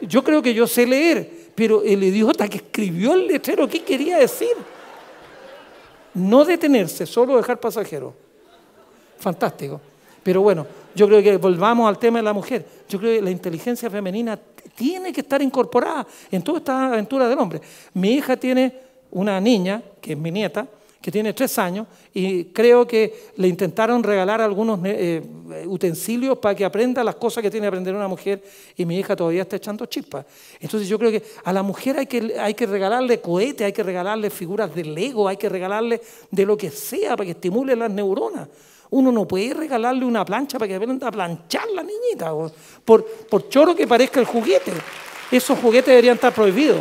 [SPEAKER 3] yo creo que yo sé leer, pero el idiota que escribió el letrero, ¿qué quería decir? No detenerse, solo dejar pasajeros. Fantástico. Pero bueno, yo creo que volvamos al tema de la mujer. Yo creo que la inteligencia femenina tiene que estar incorporada en toda esta aventura del hombre. Mi hija tiene una niña, que es mi nieta, que tiene tres años, y creo que le intentaron regalar algunos eh, eh, utensilios para que aprenda las cosas que tiene que aprender una mujer, y mi hija todavía está echando chispas. Entonces yo creo que a la mujer hay que, hay regalarle cohetes, hay que regalarle figuras de Lego, hay que regalarle de lo que sea para que estimule las neuronas. Uno no puede regalarle una plancha para que aprenda a planchar la niñita, por, por choro que parezca el juguete. Esos juguetes deberían estar prohibidos.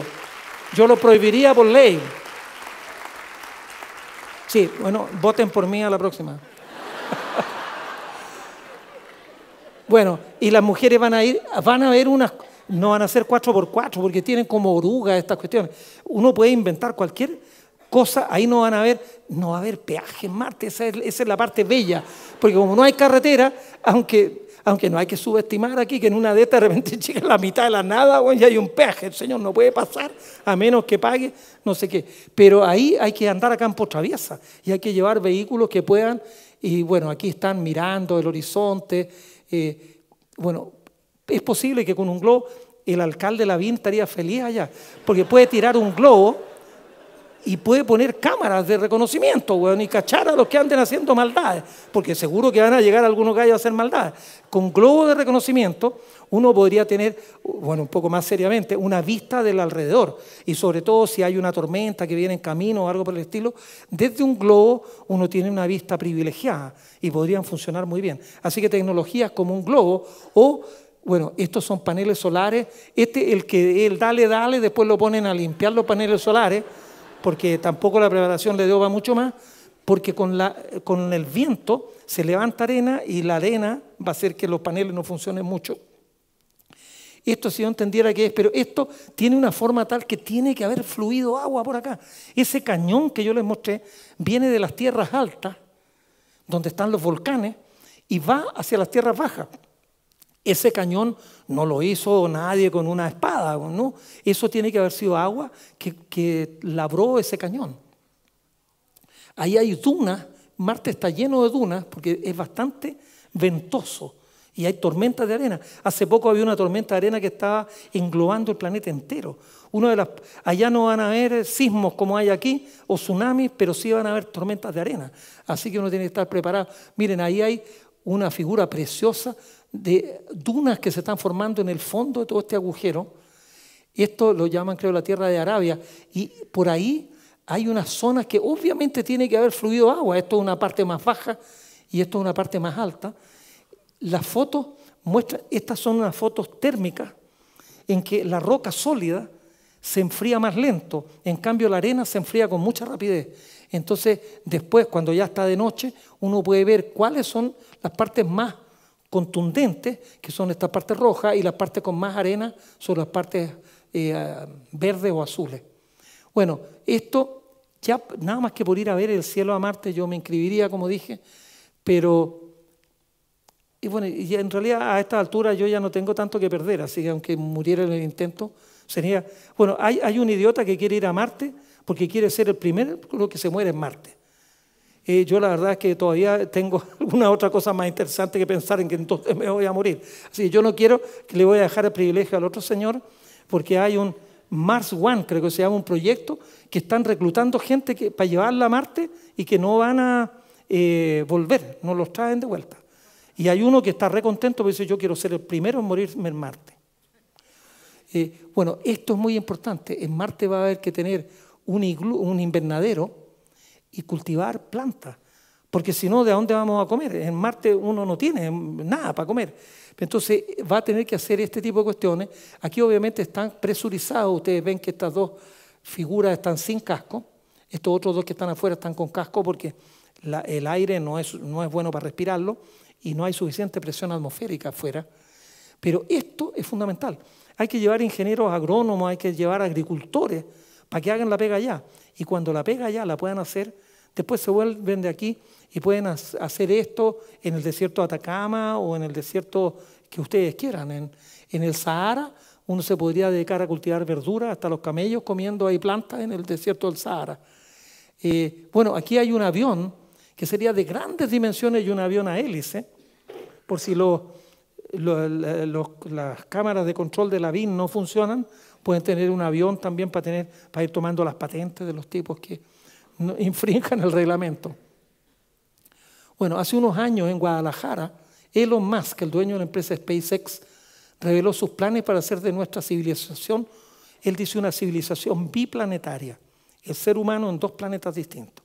[SPEAKER 3] Yo lo prohibiría por ley. Sí, bueno, voten por mí a la próxima. bueno, y las mujeres van a ir, van a ver unas, no van a ser cuatro por cuatro porque tienen como oruga estas cuestiones. Uno puede inventar cualquier cosa, ahí no van a ver... no va a haber peaje en Marte, esa es la parte bella, porque como no hay carretera, aunque aunque no hay que subestimar aquí que en una de estas de repente llega la mitad de la nada, bueno, ya hay un peaje, el Señor no puede pasar a menos que pague, no sé qué. Pero ahí hay que andar a campo traviesa y hay que llevar vehículos que puedan, y bueno, aquí están mirando el horizonte. Eh, bueno, es posible que con un globo el alcalde Lavín estaría feliz allá, porque puede tirar un globo y puede poner cámaras de reconocimiento, weón, y cachar a los que anden haciendo maldades, porque seguro que van a llegar algunos gallos a hacer maldades. Con globo de reconocimiento, uno podría tener, bueno, un poco más seriamente, una vista del alrededor, y sobre todo si hay una tormenta que viene en camino o algo por el estilo, desde un globo uno tiene una vista privilegiada y podrían funcionar muy bien. Así que tecnologías como un globo o bueno, estos son paneles solares. Este, el que el dale, dale, después lo ponen a limpiar los paneles solares porque tampoco la preparación le dio va mucho más, porque con, la, con el viento se levanta arena y la arena va a hacer que los paneles no funcionen mucho. Esto si yo entendiera qué es, pero esto tiene una forma tal que tiene que haber fluido agua por acá. Ese cañón que yo les mostré viene de las tierras altas, donde están los volcanes, y va hacia las tierras bajas. Ese cañón no lo hizo nadie con una espada, ¿no? Eso tiene que haber sido agua que, labró ese cañón. Ahí hay dunas, Marte está lleno de dunas porque es bastante ventoso y hay tormentas de arena. Hace poco había una tormenta de arena que estaba englobando el planeta entero. Uno de las, allá no van a haber sismos como hay aquí o tsunamis, pero sí van a haber tormentas de arena. Así que uno tiene que estar preparado. Miren, ahí hay una figura preciosa de dunas que se están formando en el fondo de todo este agujero. Y esto lo llaman, creo, la tierra de Arabia. Y por ahí hay unas zonas que obviamente tiene que haber fluido agua. Esto es una parte más baja y esto es una parte más alta. Las fotos muestran, estas son unas fotos térmicas en que la roca sólida se enfría más lento, en cambio la arena se enfría con mucha rapidez. Entonces, después, cuando ya está de noche, uno puede ver cuáles son las partes más contundentes, que son esta parte roja, y la parte con más arena son las partes eh, ah, verdes o azules. Bueno, esto ya nada más que por ir a ver el cielo a Marte yo me inscribiría, como dije, pero... Y bueno, y en realidad a esta altura yo ya no tengo tanto que perder, así que aunque muriera el intento, sería... Bueno, hay, hay un idiota que quiere ir a Marte porque quiere ser el primero que se muere en Marte yo la verdad es que todavía tengo alguna otra cosa más interesante que pensar en que entonces me voy a morir. Así que yo no quiero que le voy a dejar el privilegio al otro señor, porque hay un Mars One, creo que se llama un proyecto, que están reclutando gente para llevarla a Marte y que no van a eh, volver, no los traen de vuelta. Y hay uno que está re contento porque dice, yo quiero ser el primero en morirme en Marte. Eh, bueno, esto es muy importante. En Marte va a haber que tener un invernadero y cultivar plantas. Porque si no, ¿de dónde vamos a comer? En Marte uno no tiene nada para comer. Entonces va a tener que hacer este tipo de cuestiones. Aquí obviamente están presurizados. Ustedes ven que estas dos figuras están sin casco. Estos otros dos que están afuera están con casco porque el aire no es, no es bueno para respirarlo y no hay suficiente presión atmosférica afuera. Pero esto es fundamental. Hay que llevar ingenieros agrónomos, hay que llevar agricultores para que hagan la pega allá y cuando la pega ya la pueden hacer, después se vuelven de aquí y pueden hacer esto en el desierto de Atacama o en el desierto que ustedes quieran. En, el Sahara uno se podría dedicar a cultivar verduras, hasta los camellos comiendo ahí plantas en el desierto del Sahara. Eh, bueno, aquí hay un avión que sería de grandes dimensiones y un avión a hélice, por si las cámaras de control de la BIN no funcionan, pueden tener un avión también para, tener, para ir tomando las patentes de los tipos que infrinjan el reglamento. Bueno, hace unos años en Guadalajara, Elon Musk, el dueño de la empresa SpaceX, reveló sus planes para hacer de nuestra civilización, él dice, una civilización biplanetaria, el ser humano en dos planetas distintos.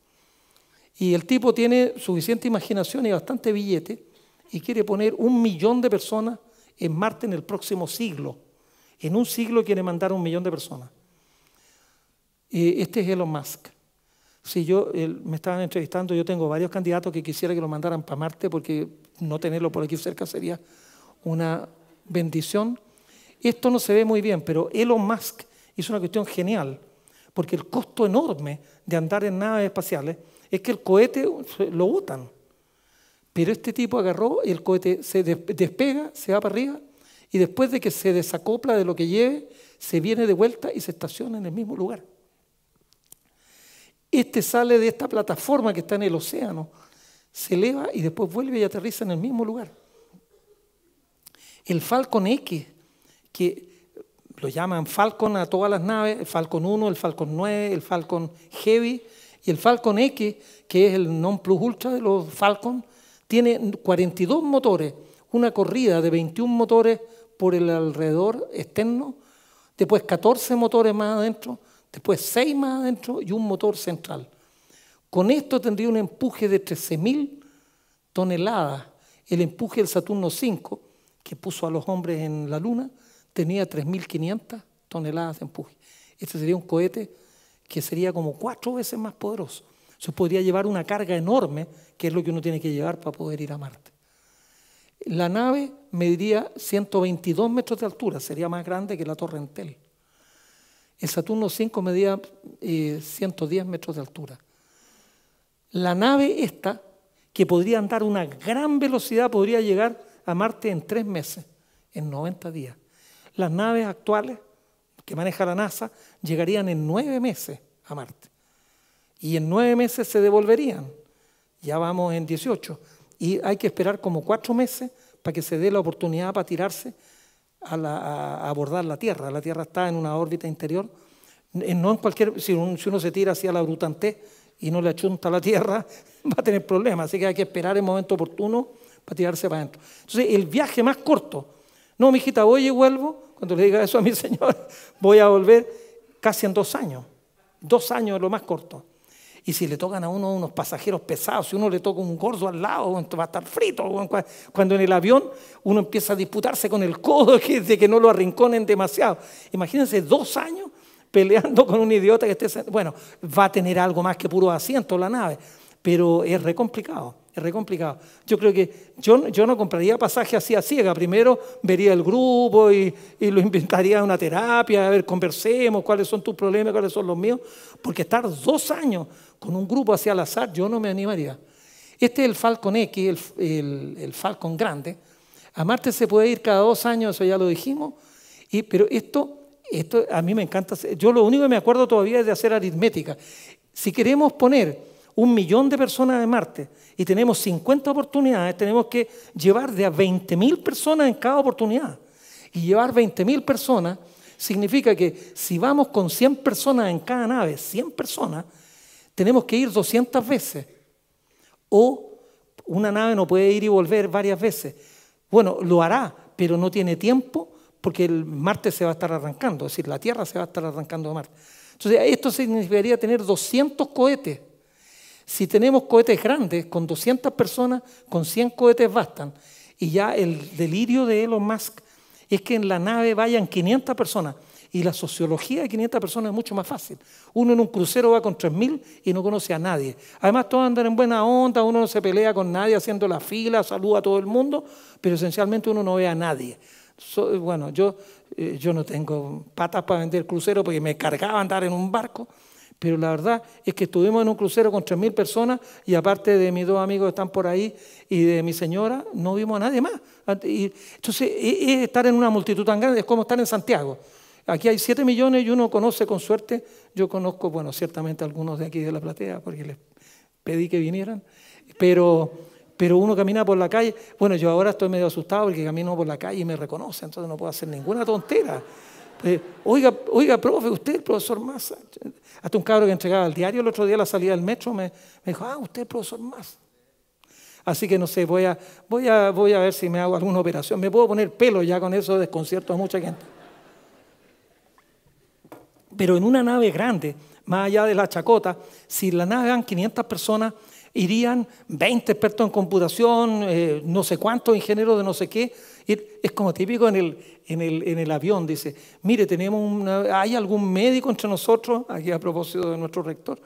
[SPEAKER 3] Y el tipo tiene suficiente imaginación y bastante billete y quiere poner un millón de personas en Marte en el próximo siglo. En un siglo quiere mandar a un millón de personas. Este es Elon Musk. Si yo me estaban entrevistando, yo tengo varios candidatos que quisiera que lo mandaran para Marte porque no tenerlo por aquí cerca sería una bendición. Esto no se ve muy bien, pero Elon Musk hizo una cuestión genial, porque el costo enorme de andar en naves espaciales es que el cohete lo botan. Pero este tipo agarró, y el cohete se despega, se va para arriba y después de que se desacopla de lo que lleve, se viene de vuelta y se estaciona en el mismo lugar. Este sale de esta plataforma que está en el océano, se eleva y después vuelve y aterriza en el mismo lugar. El Falcon X, que lo llaman Falcon a todas las naves, el Falcon 1, el Falcon 9, el Falcon Heavy y el Falcon X, que es el non plus ultra de los Falcon, tiene 42 motores, una corrida de 21 motores por el alrededor externo, después 14 motores más adentro, después 6 más adentro y un motor central. Con esto tendría un empuje de 13.000 toneladas. El empuje del Saturno 5, que puso a los hombres en la Luna, tenía 3.500 toneladas de empuje. Este sería un cohete que sería como cuatro veces más poderoso. Se podría llevar una carga enorme, que es lo que uno tiene que llevar para poder ir a Marte. La nave mediría 122 metros de altura, sería más grande que la Torre Entel. El Saturno 5 medía 110 eh, metros de altura. La nave esta, que podría andar una gran velocidad, podría llegar a Marte en tres meses, en 90 días. Las naves actuales que maneja la NASA llegarían en nueve meses a Marte. Y en nueve meses se devolverían. Ya vamos en 18 y hay que esperar como cuatro meses para que se dé la oportunidad para tirarse a, abordar la Tierra. La Tierra está en una órbita interior, no en cualquier, si, uno se tira hacia la Brutante y no le achunta la Tierra, va a tener problemas, así que hay que esperar el momento oportuno para tirarse para adentro. Entonces, el viaje más corto, no, mijita, voy y vuelvo, cuando le diga eso a mi señor, voy a volver casi en dos años, dos años es lo más corto. Y si le tocan a uno unos pasajeros pesados, si uno le toca un gordo al lado, va a estar frito. Cuando en el avión uno empieza a disputarse con el codo de que no lo arrinconen demasiado. Imagínense dos años peleando con un idiota que esté... Bueno, va a tener algo más que puro asiento la nave, pero es re complicado, es re complicado. Yo creo que yo, yo no compraría pasaje así a ciega. Primero vería el grupo y, y lo inventaría una terapia, a ver, conversemos, cuáles son tus problemas, cuáles son los míos, porque estar dos años con un grupo hacia al azar, yo no me animaría. Este es el Falcon X, el, Falcon grande. A Marte se puede ir cada dos años, eso ya lo dijimos, pero esto, esto a mí me encanta. Yo lo único que me acuerdo todavía es de hacer aritmética. Si queremos poner un millón de personas en Marte y tenemos 50 oportunidades, tenemos que llevar de a 20.000 personas en cada oportunidad. Y llevar 20.000 personas significa que si vamos con 100 personas en cada nave, 100 personas, tenemos que ir 200 veces. O una nave no puede ir y volver varias veces. Bueno, lo hará, pero no tiene tiempo porque el Marte se va a estar arrancando, es decir, la Tierra se va a estar arrancando de Marte. Entonces, esto significaría tener 200 cohetes. Si tenemos cohetes grandes, con 200 personas, con 100 cohetes bastan. Y ya el delirio de Elon Musk es que en la nave vayan 500 personas. Y la sociología de 500 personas es mucho más fácil. Uno en un crucero va con 3.000 y no conoce a nadie. Además, todos andan en buena onda, uno no se pelea con nadie haciendo la fila, saluda a todo el mundo, pero esencialmente uno no ve a nadie. bueno, yo, eh, yo no tengo patas para vender crucero porque me cargaba andar en un barco. Pero la verdad es que estuvimos en un crucero con 3.000 personas y aparte de mis dos amigos que están por ahí y de mi señora, no vimos a nadie más. entonces, e, estar en una multitud tan grande es como estar en Santiago. Aquí hay 7 millones y uno conoce con suerte. Yo conozco, bueno, ciertamente algunos de aquí de la platea, porque les pedí que vinieran. Pero, pero uno camina por la calle. Bueno, yo ahora estoy medio asustado porque camino por la calle y me reconoce, entonces no puedo hacer ninguna tontera. Eh, oiga, oiga, profe, usted, el profesor Massa. Hasta un cabro que entregaba el diario el otro día a la salida del metro me, dijo, ah, usted, el profesor Massa. Así que no sé, voy a, voy, a, voy a ver si me hago alguna operación. Me puedo poner pelo ya con eso, desconcierto a mucha gente pero en una nave grande, más allá de la chacota, si la navegan 500 personas, irían 20 expertos en computación, eh, no sé cuántos ingenieros de no sé qué. Es como típico en el, avión, dice, mire, tenemos ¿hay algún médico entre nosotros? Aquí a propósito de nuestro rector.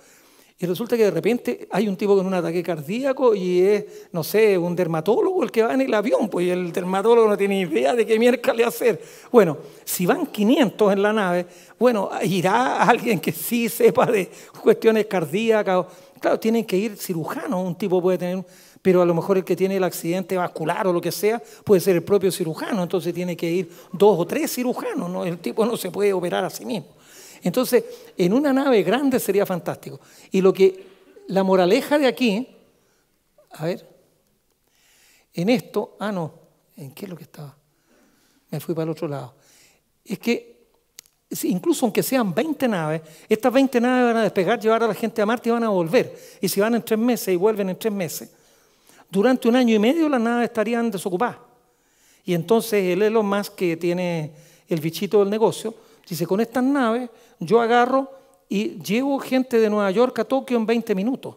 [SPEAKER 3] Y resulta que de repente hay un tipo con un ataque cardíaco y es, no sé, un dermatólogo el que va en el avión, pues el dermatólogo no tiene idea de qué mierda le hacer. Bueno, si van 500 en la nave, bueno, irá alguien que sí sepa de cuestiones cardíacas. Claro, tienen que ir cirujanos, un tipo puede tener, pero a lo mejor el que tiene el accidente vascular o lo que sea puede ser el propio cirujano, entonces tiene que ir dos o tres cirujanos, el tipo no se puede operar a sí mismo. Entonces, en una nave grande sería fantástico. Y lo que la moraleja de aquí, a ver, en esto, ah, no, ¿en qué es lo que estaba? Me fui para el otro lado. Es que incluso aunque sean 20 naves, estas 20 naves van a despegar, llevar a la gente a Marte y van a volver. Y si van en tres meses y vuelven en tres meses, durante un año y medio las naves estarían desocupadas. Y entonces él es lo más que tiene el bichito del negocio, si se conectan naves, yo agarro y llevo gente de Nueva York a Tokio en 20 minutos.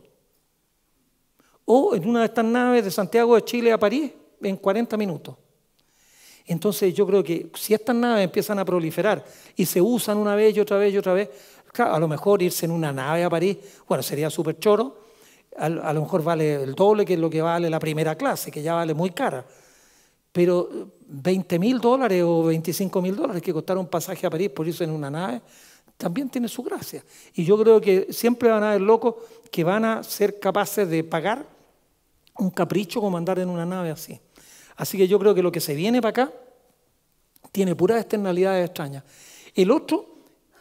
[SPEAKER 3] O en una de estas naves de Santiago de Chile a París en 40 minutos. Entonces yo creo que si estas naves empiezan a proliferar y se usan una vez y otra vez y otra vez, a lo mejor irse en una nave a París, bueno, sería súper choro, a, lo mejor vale el doble que es lo que vale la primera clase, que ya vale muy cara pero 20 eh, mil dólares o 25 mil dólares que costaron un pasaje a París por irse en una nave, también tiene su gracia. Y yo creo que siempre van a haber locos que van a ser capaces de pagar un capricho como andar en una nave así. Así que yo creo que lo que se viene para acá tiene puras externalidades extrañas. El otro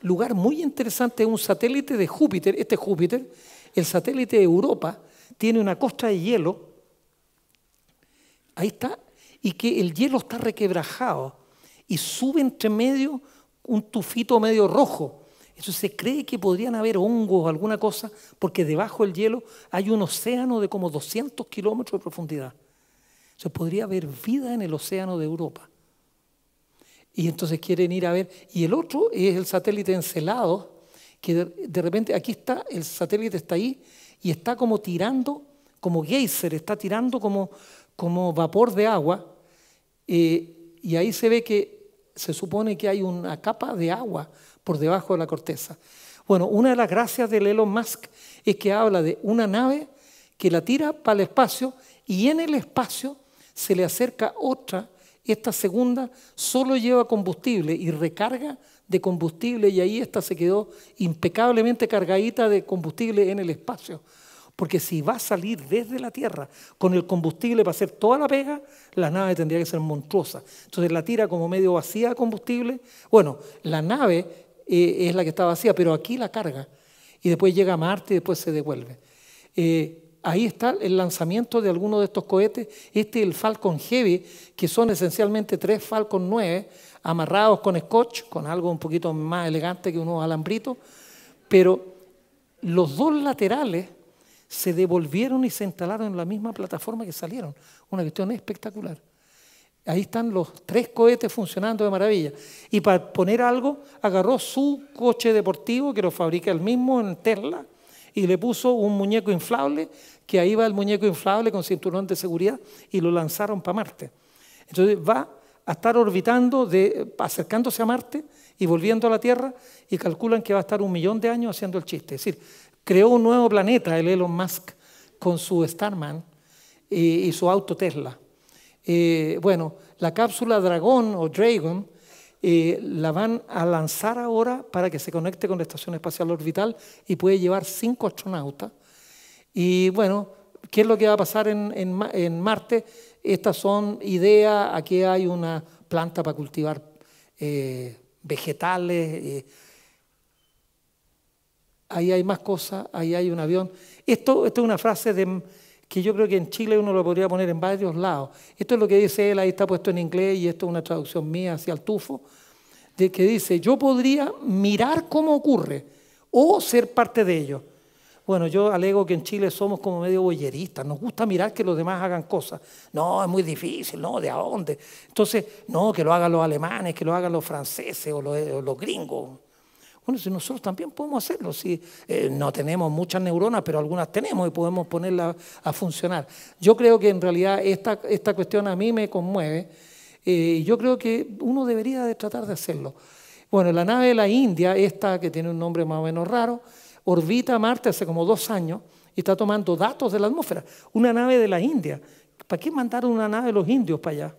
[SPEAKER 3] lugar muy interesante es un satélite de Júpiter, este es Júpiter, el satélite de Europa, tiene una costa de hielo. Ahí está y que el hielo está requebrajado y sube entre medio un tufito medio rojo. Entonces se cree que podrían haber hongos o alguna cosa, porque debajo del hielo hay un océano de como 200 kilómetros de profundidad. Entonces podría haber vida en el océano de Europa. Y entonces quieren ir a ver. Y el otro es el satélite encelado, que de repente aquí está, el satélite está ahí y está como tirando, como geyser, está tirando como, como vapor de agua eh, y ahí se ve que se supone que hay una capa de agua por debajo de la corteza. Bueno, una de las gracias del Elon Musk es que habla de una nave que la tira para el espacio y en el espacio se le acerca otra. Esta segunda solo lleva combustible y recarga de combustible y ahí esta se quedó impecablemente cargadita de combustible en el espacio. Porque si va a salir desde la Tierra con el combustible para hacer toda la pega, la nave tendría que ser monstruosa. Entonces la tira como medio vacía de combustible. Bueno, la nave eh, es la que está vacía, pero aquí la carga. Y después llega a Marte y después se devuelve. Eh, ahí está el lanzamiento de alguno de estos cohetes. Este es el Falcon Heavy, que son esencialmente tres Falcon 9 amarrados con scotch, con algo un poquito más elegante que unos alambritos. Pero los dos laterales se devolvieron y se instalaron en la misma plataforma que salieron. Una cuestión espectacular. Ahí están los tres cohetes funcionando de maravilla. Y para poner algo, agarró su coche deportivo, que lo fabrica el mismo en Tesla, y le puso un muñeco inflable, que ahí va el muñeco inflable con cinturón de seguridad, y lo lanzaron para Marte. Entonces va a estar orbitando, de, acercándose a Marte y volviendo a la Tierra, y calculan que va a estar un millón de años haciendo el chiste. Es decir, Creó un nuevo planeta, el Elon Musk, con su Starman y, su auto Tesla. Eh, bueno, la cápsula Dragón o Dragon eh, la van a lanzar ahora para que se conecte con la Estación Espacial Orbital y puede llevar cinco astronautas. Y bueno, ¿qué es lo que va a pasar en, en, Marte? Estas son ideas, aquí hay una planta para cultivar eh, vegetales ahí hay más cosas, ahí hay un avión. Esto, es una frase de, que yo creo que en Chile uno lo podría poner en varios lados. Esto es lo que dice él, ahí está puesto en inglés y esto es una traducción mía hacia el tufo, de que dice, yo podría mirar cómo ocurre o ser parte de ello. Bueno, yo alego que en Chile somos como medio bolleristas, nos gusta mirar que los demás hagan cosas. No, es muy difícil, no, ¿de a dónde? Entonces, no, que lo hagan los alemanes, que lo hagan los franceses o los gringos. Bueno, si nosotros también podemos hacerlo, si eh, no tenemos muchas neuronas, pero algunas tenemos y podemos ponerlas a funcionar. Yo creo que en realidad esta, esta cuestión a mí me conmueve eh, y yo creo que uno debería de tratar de hacerlo. Bueno, la nave de la India, esta que tiene un nombre más o menos raro, orbita Marte hace como dos años y está tomando datos de la atmósfera. Una nave de la India. ¿Para qué mandaron una nave de los indios para allá?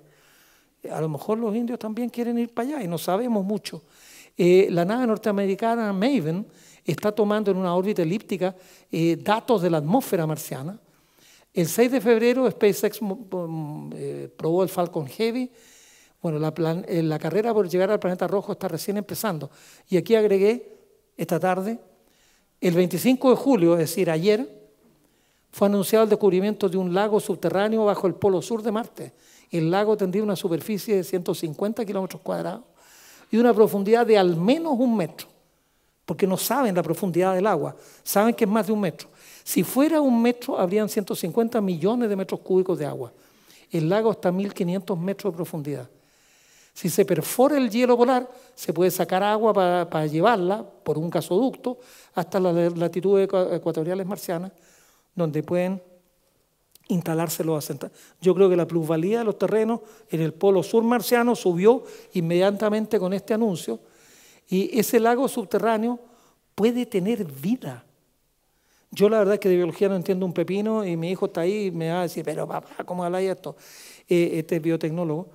[SPEAKER 3] A lo mejor los indios también quieren ir para allá y no sabemos mucho. Eh, la nave norteamericana Maven está tomando en una órbita elíptica eh, datos de la atmósfera marciana. El 6 de febrero SpaceX mm, mm, eh, probó el Falcon Heavy. Bueno, la, la carrera por llegar al planeta rojo está recién empezando. Y aquí agregué esta tarde, el 25 de julio, es decir, ayer, fue anunciado el descubrimiento de un lago subterráneo bajo el polo sur de Marte. El lago tendría una superficie de 150 kilómetros cuadrados y una profundidad de al menos un metro, porque no saben la profundidad del agua, saben que es más de un metro. Si fuera un metro, habrían 150 millones de metros cúbicos de agua. El lago está a 1500 metros de profundidad. Si se perfora el hielo polar, se puede sacar agua para, llevarla por un gasoducto hasta las latitudes ecuatoriales marcianas, donde pueden instalárselo a sentar. Yo creo que la plusvalía de los terrenos en el polo sur marciano subió inmediatamente con este anuncio y ese lago subterráneo puede tener vida. Yo la verdad es que de biología no entiendo un pepino y mi hijo está ahí y me va a decir, pero papá, ¿cómo habláis esto? Eh, este es biotecnólogo.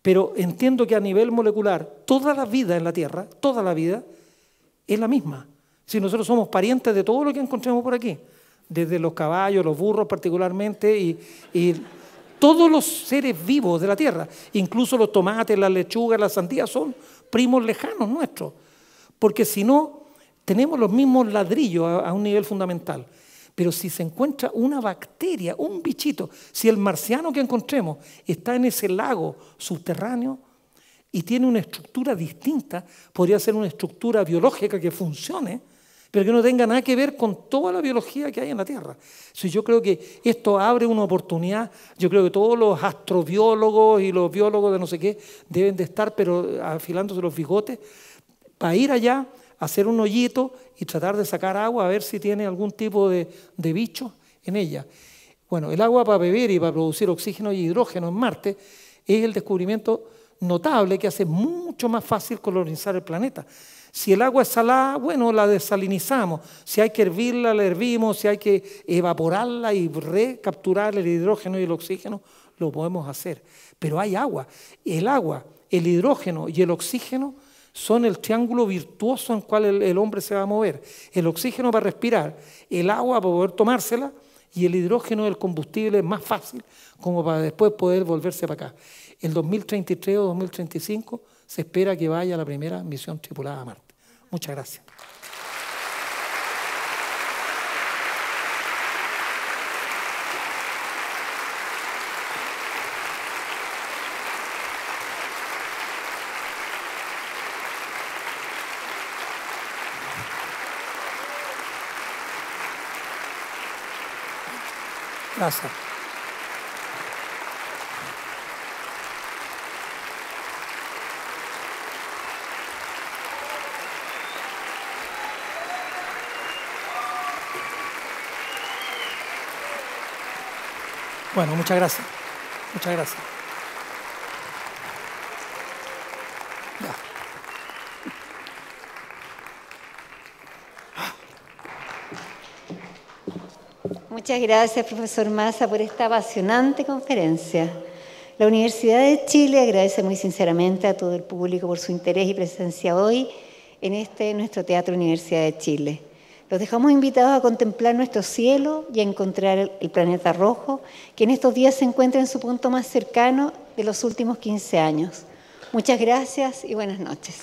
[SPEAKER 3] Pero entiendo que a nivel molecular, toda la vida en la Tierra, toda la vida, es la misma. Si nosotros somos parientes de todo lo que encontremos por aquí desde los caballos, los burros particularmente, y, todos los seres vivos de la tierra, incluso los tomates, las lechugas, las sandías, son primos lejanos nuestros, porque si no, tenemos los mismos ladrillos a un nivel fundamental. Pero si se encuentra una bacteria, un bichito, si el marciano que encontremos está en ese lago subterráneo y tiene una estructura distinta, podría ser una estructura biológica que funcione, pero que no tenga nada que ver con toda la biología que hay en la Tierra. Si yo creo que esto abre una oportunidad, yo creo que todos los astrobiólogos y los biólogos de no sé qué deben de estar, pero eh, afilándose los bigotes, para ir allá, hacer un hoyito y tratar de sacar agua a ver si tiene algún tipo de, de bicho en ella. Bueno, el agua para beber y para producir oxígeno y hidrógeno en Marte es el descubrimiento notable que hace mucho más fácil colonizar el planeta. Si el agua es salada, bueno, la desalinizamos. Si hay que hervirla, la hervimos. Si hay que evaporarla y recapturar el hidrógeno y el oxígeno, lo podemos hacer. Pero hay agua. El agua, el hidrógeno y el oxígeno son el triángulo virtuoso en el cual el, hombre se va a mover. El oxígeno para respirar, el agua para poder tomársela y el hidrógeno, del combustible es más fácil como para después poder volverse para acá. El 2033 o 2035 se espera que vaya la primera misión tripulada a Marte. Muchas gracias. Gracias. Bueno, muchas gracias. Muchas gracias.
[SPEAKER 1] Muchas gracias, profesor Massa, por esta apasionante conferencia. La Universidad de Chile agradece muy sinceramente a todo el público por su interés y presencia hoy en este nuestro Teatro Universidad de Chile. Los dejamos invitados a contemplar nuestro cielo y a encontrar el, planeta rojo, que en estos días se encuentra en su punto más cercano de los últimos 15 años. Muchas gracias y buenas noches.